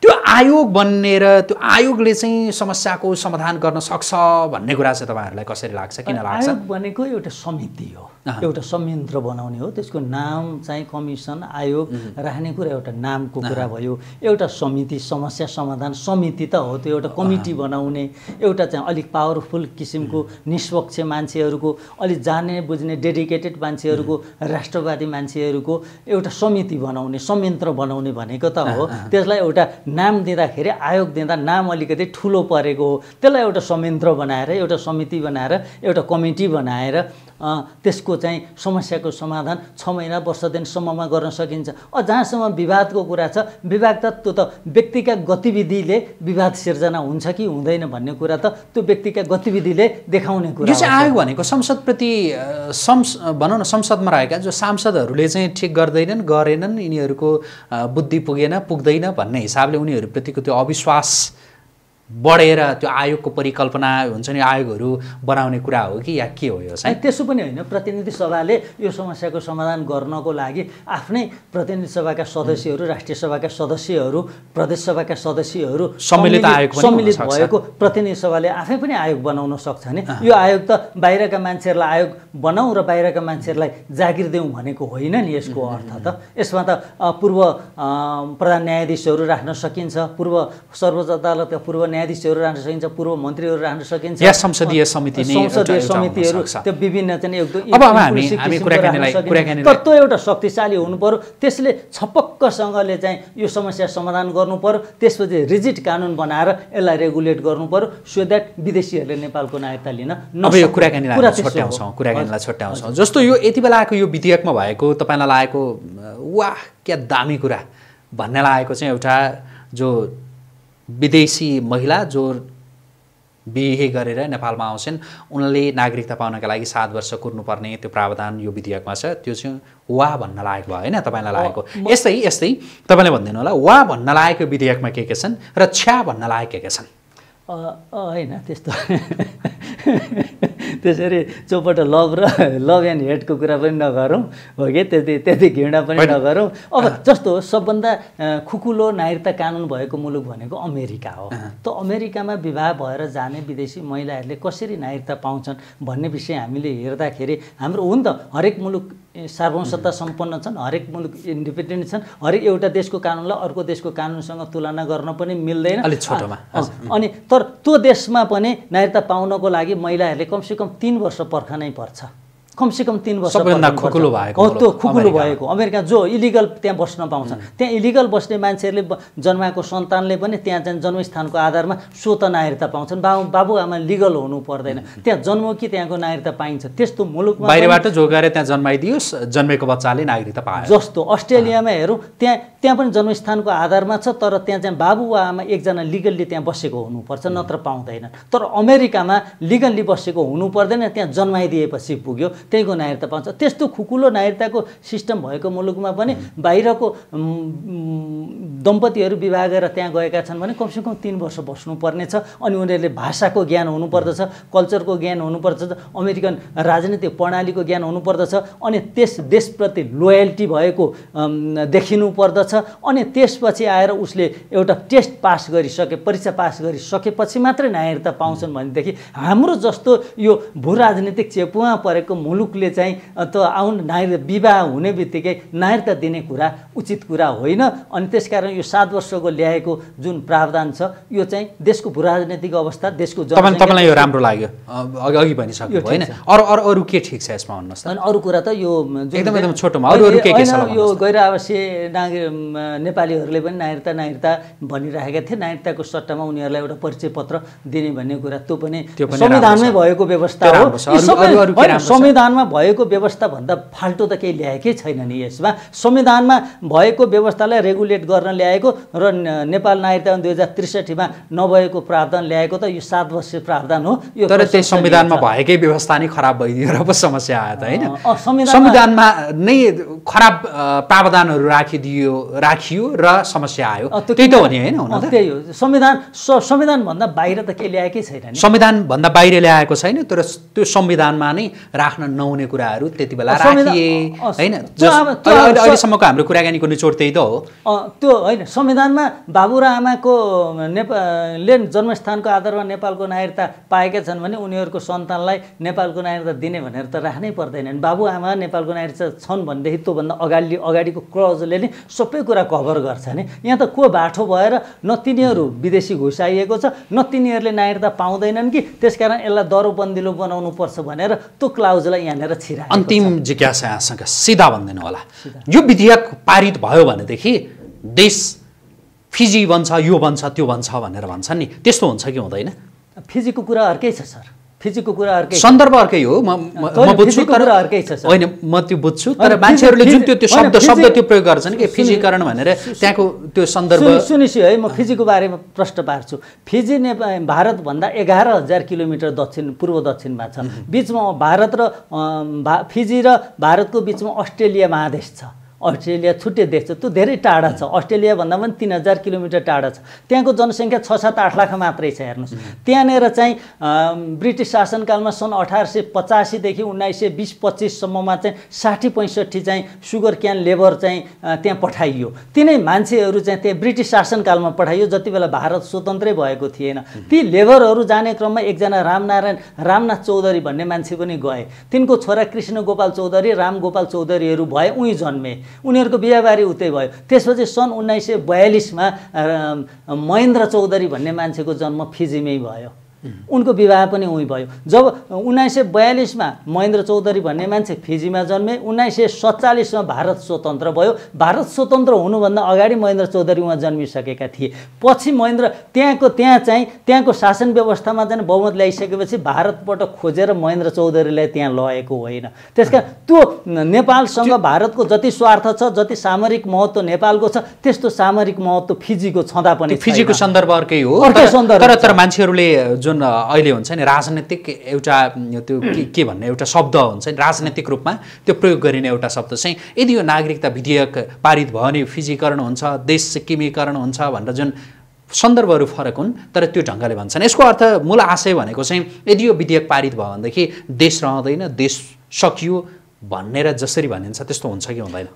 त्यो आयोग बनेर त्यो आयोगले चाहिँ समस्याको समाधान गर्न सक्छ भन्ने कुरा चाहिँ तपाईँहरूलाई कसरी लाग्छ किन लाग्छ भनेको एउटा समिति हो एउटा संयन्त्र बनाउने हो त्यसको नाम चाहिँ कमिसन आयोग राख्ने कुरा एउटा नामको कुरा भयो एउटा समिति समस्या समाधान समिति त हो त्यो एउटा कमिटी बनाउने एउटा चाहिँ अलिक पावरफुल किसिमको निष्पक्ष मान्छेहरूको अलिक जाने बुझ्ने डेडिकेटेड मान्छेहरूको राष्ट्रवादी मान्छेहरूको एउटा समिति बनाउने संयन्त्र बनाउने भनेको त हो त्यसलाई एउटा नाम दिँदाखेरि आयोग दिँदा नाम अलिकति ठुलो परेको हो त्यसलाई एउटा संयन्त्र बनाएर एउटा समिति बनाएर एउटा कमिटी बनाएर त्यसको चाहिँ समस्याको समाधान छ महिना वर्ष दिनसम्ममा गर्न सकिन्छ जहाँसम्म विवादको कुरा छ विवाद त त्यो त व्यक्तिका गतिविधिले विवाद सिर्जना हुन्छ कि हुँदैन भन्ने कुरा त त्यो व्यक्तिका गतिविधिले देखाउने कुरा यो चाहिँ आयोग भनेको संसदप्रति संस भनौँ न संसदमा रहेका जो सांसदहरूले चाहिँ ठिक गर्दैनन् गरेनन् यिनीहरूको बुद्धि पुगेन पुग्दैन भन्ने हिसाबले उनीहरूप्रतिको त्यो अविश्वास बढेर त्यो आयोगको परिकल्पना हुन्छ नि आयोगहरू बनाउने कुरा हो कि या के हो यो चाहिँ त्यसो पनि होइन प्रतिनिधि सभाले यो समस्याको समाधान गर्नको लागि आफ्नै प्रतिनिधि सभाका सदस्यहरू राष्ट्रिय सभाका सदस्यहरू प्रदेशसभाका सदस्यहरू सम्मिलित आयोग सम्मिलित भएको प्रतिनिधि सभाले आफै पनि आयोग बनाउन सक्छ नि यो आयोग त बाहिरका मान्छेहरूलाई आयोग बनाऊ र बाहिरका मान्छेहरूलाई जागिर देऊ भनेको होइन नि यसको अर्थ त यसमा त पूर्व प्रधान न्यायाधीशहरू राख्न सकिन्छ पूर्व सर्वोच्च अदालतका पूर्व न्यायाधीशहरू राख्न सकिन्छ पूर्व मन्त्रीहरू राख्न सकिन्छ संसदीय समिति संसदीय समितिहरू त्यो विभिन्न चाहिँ तर त्यो एउटा शक्तिशाली हुनु पऱ्यो त्यसले छपक्कसँगले चाहिँ यो समस्या समाधान गर्नु पऱ्यो त्यसपछि रिजिट कानुन बनाएर यसलाई रेगुलेट गर्नु पऱ्यो सो द्याट विदेशीहरूले नेपालको नागरिकता लिन कुराकानीलाई छुट्याउँछौँ जस्तो यो यति आएको यो विधेयकमा भएको तपाईँलाई लागेको वा क्या दामी कुरा भन्ने लागेको चाहिँ एउटा जो विदेशी महिला जो बिहे गरेर नेपालमा आउँछन् उनले नागरिकता पाउनका लागि सात वर्ष कुर्नुपर्ने त्यो प्रावधान यो विधेयकमा छ त्यो चाहिँ वा भन्न लागेको भयो होइन तपाईँलाई लागेको यस्तै यस्तै तपाईँले भनिदिनु होला वा भन्न लागेको विधेयकमा के के छन् र छ्या भन्न लायक के के छन् होइन त्यस्तो त्यसरी चौपट लभ र लभ एन्ड हेटको कुरा पनि नगरौँ हो कि त्यति त्यति घृणा पनि नगरौँ अब जस्तो सबभन्दा खुकुलो नागरिकता कानुन भएको मुलुक भनेको अमेरिका हो त अमेरिकामा विवाह भएर जाने विदेशी महिलाहरूले कसरी नागरिकता पाउँछन् भन्ने विषय हामीले हेर्दाखेरि हाम्रो हो नि त हरेक मुलुक सार्वसत्ता सम्पन्न छन् हरेक मुलुक इन्डिपेन्डेन्ट छन् हरेक एउटा देशको कानुनलाई अर्को देशको कानुनसँग तुलना गर्न पनि मिल्दैन अलिक छोटोमा अनि तर त्यो देशमा पनि नागरिकता पाउनको लागि महिलाहरूले कमसेकम तिन वर्ष पर्खनै पर्छ कमसेकम तिन वर्ष खुकुलो भएको हो त्यो खुकुलो भएको अमेरिका जो इलिगल त्यहाँ बस्न पाउँछ त्यहाँ इलिगल बस्ने मान्छेहरूले जन्माएको सन्तानले पनि त्यहाँ चाहिँ जन्मस्थानको आधारमा स्वत नागरिकता पाउँछन् बाबु बाबुआमा लिगल हुनु पर्दैन त्यहाँ जन्म कि त्यहाँको नागरिकता पाइन्छ त्यस्तो मुलुकमा बाहिरबाट जोगाएर त्यहाँ जन्माइदियोस् जन्मेको बच्चाले नागरिकता पायो जस्तो अस्ट्रेलियामा हेरौँ त्यहाँ त्यहाँ पनि जन्मस्थानको आधारमा छ तर त्यहाँ चाहिँ बाबु वा आमा एकजना लिगल्ली त्यहाँ बसेको हुनुपर्छ नत्र पाउँदैन तर अमेरिकामा लिगल्ली बसेको हुनु पर्दैन त्यहाँ जन्माइदिएपछि पुग्यो त्यहीँको नागरिकता पाउँछ त्यस्तो खुकुलो नागरिकताको सिस्टम भएको मुलुकमा पनि बाहिरको दम्पतिहरू विवाह गरेर त्यहाँ गएका छन् भने कमसेकम तिन वर्ष बस्नुपर्नेछ अनि उनीहरूले भाषाको ज्ञान हुनुपर्दछ कल्चरको ज्ञान हुनुपर्दछ अमेरिकन राजनीतिक प्रणालीको ज्ञान हुनुपर्दछ अनि त्यस देशप्रति लोयल्टी भएको देखिनु पर्दछ अनि त्यसपछि आएर उसले एउटा टेस्ट पास गरिसके परीक्षा पास गरिसकेपछि मात्रै नागरिकता पाउँछन् भनेदेखि हाम्रो जस्तो यो भू राजनीतिक चेपुवा परेको मुलुक मुलुकले चाहिँ त आउन नायर विवाह हुने बित्तिकै नायरता दिने कुरा उचित कुरा होइन अनि त्यसकारण यो सात वर्षको ल्याएको जुन प्रावधान छ यो चाहिँ देशको भूराजनैतिक अवस्था देशको तपाईँलाई यो राम्रो लाग्यो अघि भनिसक्यो होइन अरू अरू अरू के ठिक छ यसमा भन्नुहोस् अनि अरू कुरा त यो एकदम एकदम छोटोमा अरू अरू के छ यो गैर आवासीय नागरिक नेपालीहरूले पनि नागरिकता नागरिकता भनिराखेका थिए नागरिकताको सट्टामा उनीहरूलाई एउटा परिचय पत्र दिने भन्ने कुरा त्यो पनि संविधानमै भएको व्यवस्था हो संविधान संविधानमा भएको व्यवस्थाभन्दा फाल्टो त केही ल्याएकै छैन नि यसमा संविधानमा भएको व्यवस्थालाई रेगुलेट गर्न ल्याएको र नेपाल नागरिकता दुई हजार त्रिसठीमा नभएको प्रावधान ल्याएको त यो सात वर्षीय प्रावधान हो यो तर त्यही संविधानमा भएकै व्यवस्था नै खराब भइदियो र पो समस्या आयो त होइन संविधानमा नै खराब प्रावधानहरू राखिदियो राखियो र समस्या आयो त्यही त हो नि होइन त्यही हो संविधान संविधानभन्दा बाहिर त केही ल्याएकै छैन संविधानभन्दा बाहिर ल्याएको छैन तर त्यो संविधानमा नै राख्न नहुने कुराहरू त्यति बेला राखिए होइन अहिलेसम्मको हाम्रो कुराकानीको निचोड त्यही त हो त्यो होइन संविधानमा बाबु र आमाको नेपालले जन्मस्थानको आधारमा नेपालको नागरिकता पाएका छन् भने उनीहरूको सन्तानलाई नेपालको नागरिकता दिने भनेर त राख्नै पर्दैन बाबु आमा नेपालको नागरिकता छन् भनेदेखि त्योभन्दा अगाडि अगाडिको क्लजले नै सबै कुरा कभर गर्छ नि यहाँ त को बाठो भएर न तिनीहरू विदेशी घुसाइएको छ न तिनीहरूले नागरिकता पाउँदैनन् कि त्यसकारण यसलाई दरोबन्दिलो बनाउनु बनाउनुपर्छ भनेर त्यो क्लाउजलाई यहाँनिर छिरा अन्तिम जिज्ञासा यहाँसँग सिधा भनिदिनु होला यो विधेयक पारित भयो भनेदेखि देश फिजी बन्छ यो बन्छ त्यो बन्छ भनेर भन्छन् नि त्यस्तो हुन्छ कि हुँदैन फिजीको कुरा अर्कै छ सर फिजिकको कुरा अर्कै सन्दर्भ अर्कै हो म म बुझ्छु तर अर्कै छ होइन म त्यो बुझ्छु तर मान्छेहरूले जुन त्यो त्यो शब्द शब्द त्यो प्रयोग गर्छन् कि फिजीकरण भनेर त्यहाँको त्यो सन्दर्भ सुनिसु है म फिजीको बारेमा प्रश्न पार्छु फिजी नेपाल भारतभन्दा एघार हजार किलोमिटर दक्षिण पूर्व दक्षिणमा छ बिचमा भारत र फिजी र भारतको बिचमा अस्ट्रेलिया महादेश छ अस्ट्रेलिया छुट्टै देश छ त्यो धेरै टाढा छ अस्ट्रेलियाभन्दा पनि तिन हजार किलोमिटर टाढा छ त्यहाँको जनसङ्ख्या छ सात आठ लाख मात्रै छ हेर्नुहोस् त्यहाँनिर चाहिँ ब्रिटिस शासनकालमा सन् अठार सय पचासीदेखि उन्नाइस सय बिस पच्चिससम्ममा चाहिँ साठी पैँसठी चाहिँ सुगर क्यान लेबर चाहिँ त्यहाँ पठाइयो तिनै मान्छेहरू चाहिँ त्यहाँ ब्रिटिस शासनकालमा पठाइयो जति बेला भारत स्वतन्त्रै भएको थिएन ती लेबरहरू जाने क्रममा एकजना रामनारायण रामनाथ चौधरी भन्ने मान्छे पनि गए तिनको छोरा कृष्ण गोपाल चौधरी राम गोपाल चौधरीहरू भए उहीँ जन्मे उनीहरूको बिहाबारी उतै भयो त्यसपछि सन् उन्नाइस सय बयालिसमा महेन्द्र चौधरी भन्ने मान्छेको जन्म फिजीमै भयो उनको विवाह पनि उहीँ भयो जब उन्नाइस सय बयालिसमा महेन्द्र चौधरी भन्ने मान्छे फिजीमा जन्मे उन्नाइस सय सत्तालिसमा भारत स्वतन्त्र भयो भारत स्वतन्त्र हुनुभन्दा अगाडि महेन्द्र चौधरी उहाँ जन्मिसकेका थिए पछि महेन्द्र त्यहाँको त्यहाँ चाहिँ त्यहाँको शासन व्यवस्थामा चाहिँ बहुमत ल्याइसकेपछि भारतबाट खोजेर महेन्द्र चौधरीलाई त्यहाँ लगेको होइन त्यस त्यो नेपालसँग भारतको जति स्वार्थ छ जति सामरिक महत्त्व नेपालको छ त्यस्तो सामरिक महत्त्व फिजीको छँदा पनि फिजीको सन्दर्भ अर्कै हो तर तर मान्छेहरूले जुन अहिले हुन्छ नि राजनैतिक एउटा त्यो के भन्ने एउटा शब्द हुन्छ नि राजनैतिक रूपमा त्यो प्रयोग गरिने एउटा शब्द चाहिँ यदि यो नागरिकता विधेयक पारित भयो भने फिजीकरण हुन्छ देश सिक्किमीकरण हुन्छ भनेर जुन सन्दर्भहरू फरक हुन् तर त्यो ढङ्गले भन्छन् यसको अर्थ मूल आशय भनेको चाहिँ यदि यो विधेयक पारित भयो भनेदेखि देश रहँदैन देश सकियो भनेर जसरी भनिन्छ त्यस्तो हुन्छ कि हुँदैन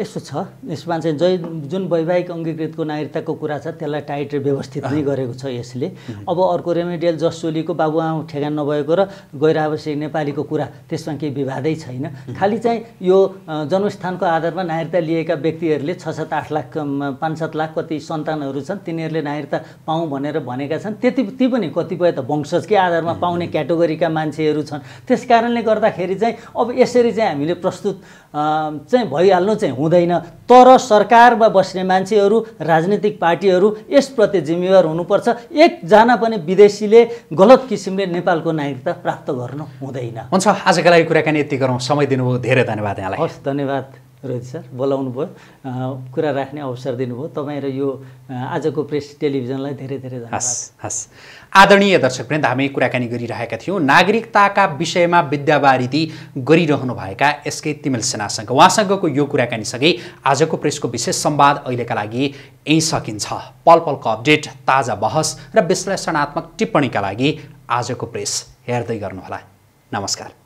यस्तो छ यसमा चाहिँ जै जुन वैवाहिक अङ्गीकृतको नागरिकताको कुरा छ त्यसलाई टाइट र व्यवस्थित नै गरेको छ यसले अब अर्को रेमेडियल जसोलीको बाबुआमा ठेगान नभएको र गैरआवश्यक नेपालीको कुरा त्यसमा केही विवादै छैन खालि चाहिँ यो जन्मस्थानको आधारमा नागरिकता लिएका व्यक्तिहरूले छ सात आठ लाख पाँच सात लाख कति सन्तानहरू छन् तिनीहरूले नागरिकता पाऊँ भनेर भनेका छन् त्यति ती पनि कतिपय त वंशजकै आधारमा पाउने क्याटेगोरीका मान्छेहरू छन् त्यस कारणले गर्दाखेरि चाहिँ अब यसरी चाहिँ हामीले प्रस्तुत चाहिँ भइहाल्नु चाहिँ हुँदैन तर सरकारमा बस्ने मान्छेहरू राजनीतिक पार्टीहरू यसप्रति जिम्मेवार हुनुपर्छ एकजना पनि विदेशीले गलत किसिमले नेपालको नागरिकता प्राप्त गर्नु हुँदैन हुन्छ आजका लागि कुराकानी यति गरौँ समय दिनुभयो धेरै धन्यवाद यहाँलाई हस् धन्यवाद रोहित सर बोलाउनु भयो कुरा राख्ने अवसर दिनुभयो तपाईँ र यो आजको प्रेस टेलिभिजनलाई धेरै धेरै हस् हस् आदरणीय दर्शकवृन्द हामी कुराकानी गरिरहेका थियौँ नागरिकताका विषयमा विद्यावारिधि भएका एसके तिमेल सेनासँग उहाँसँगको यो कुराकानीसँगै आजको प्रेसको विशेष संवाद अहिलेका लागि यहीँ सकिन्छ पल पलको अपडेट ताजा बहस र विश्लेषणात्मक टिप्पणीका लागि आजको प्रेस हेर्दै गर्नुहोला नमस्कार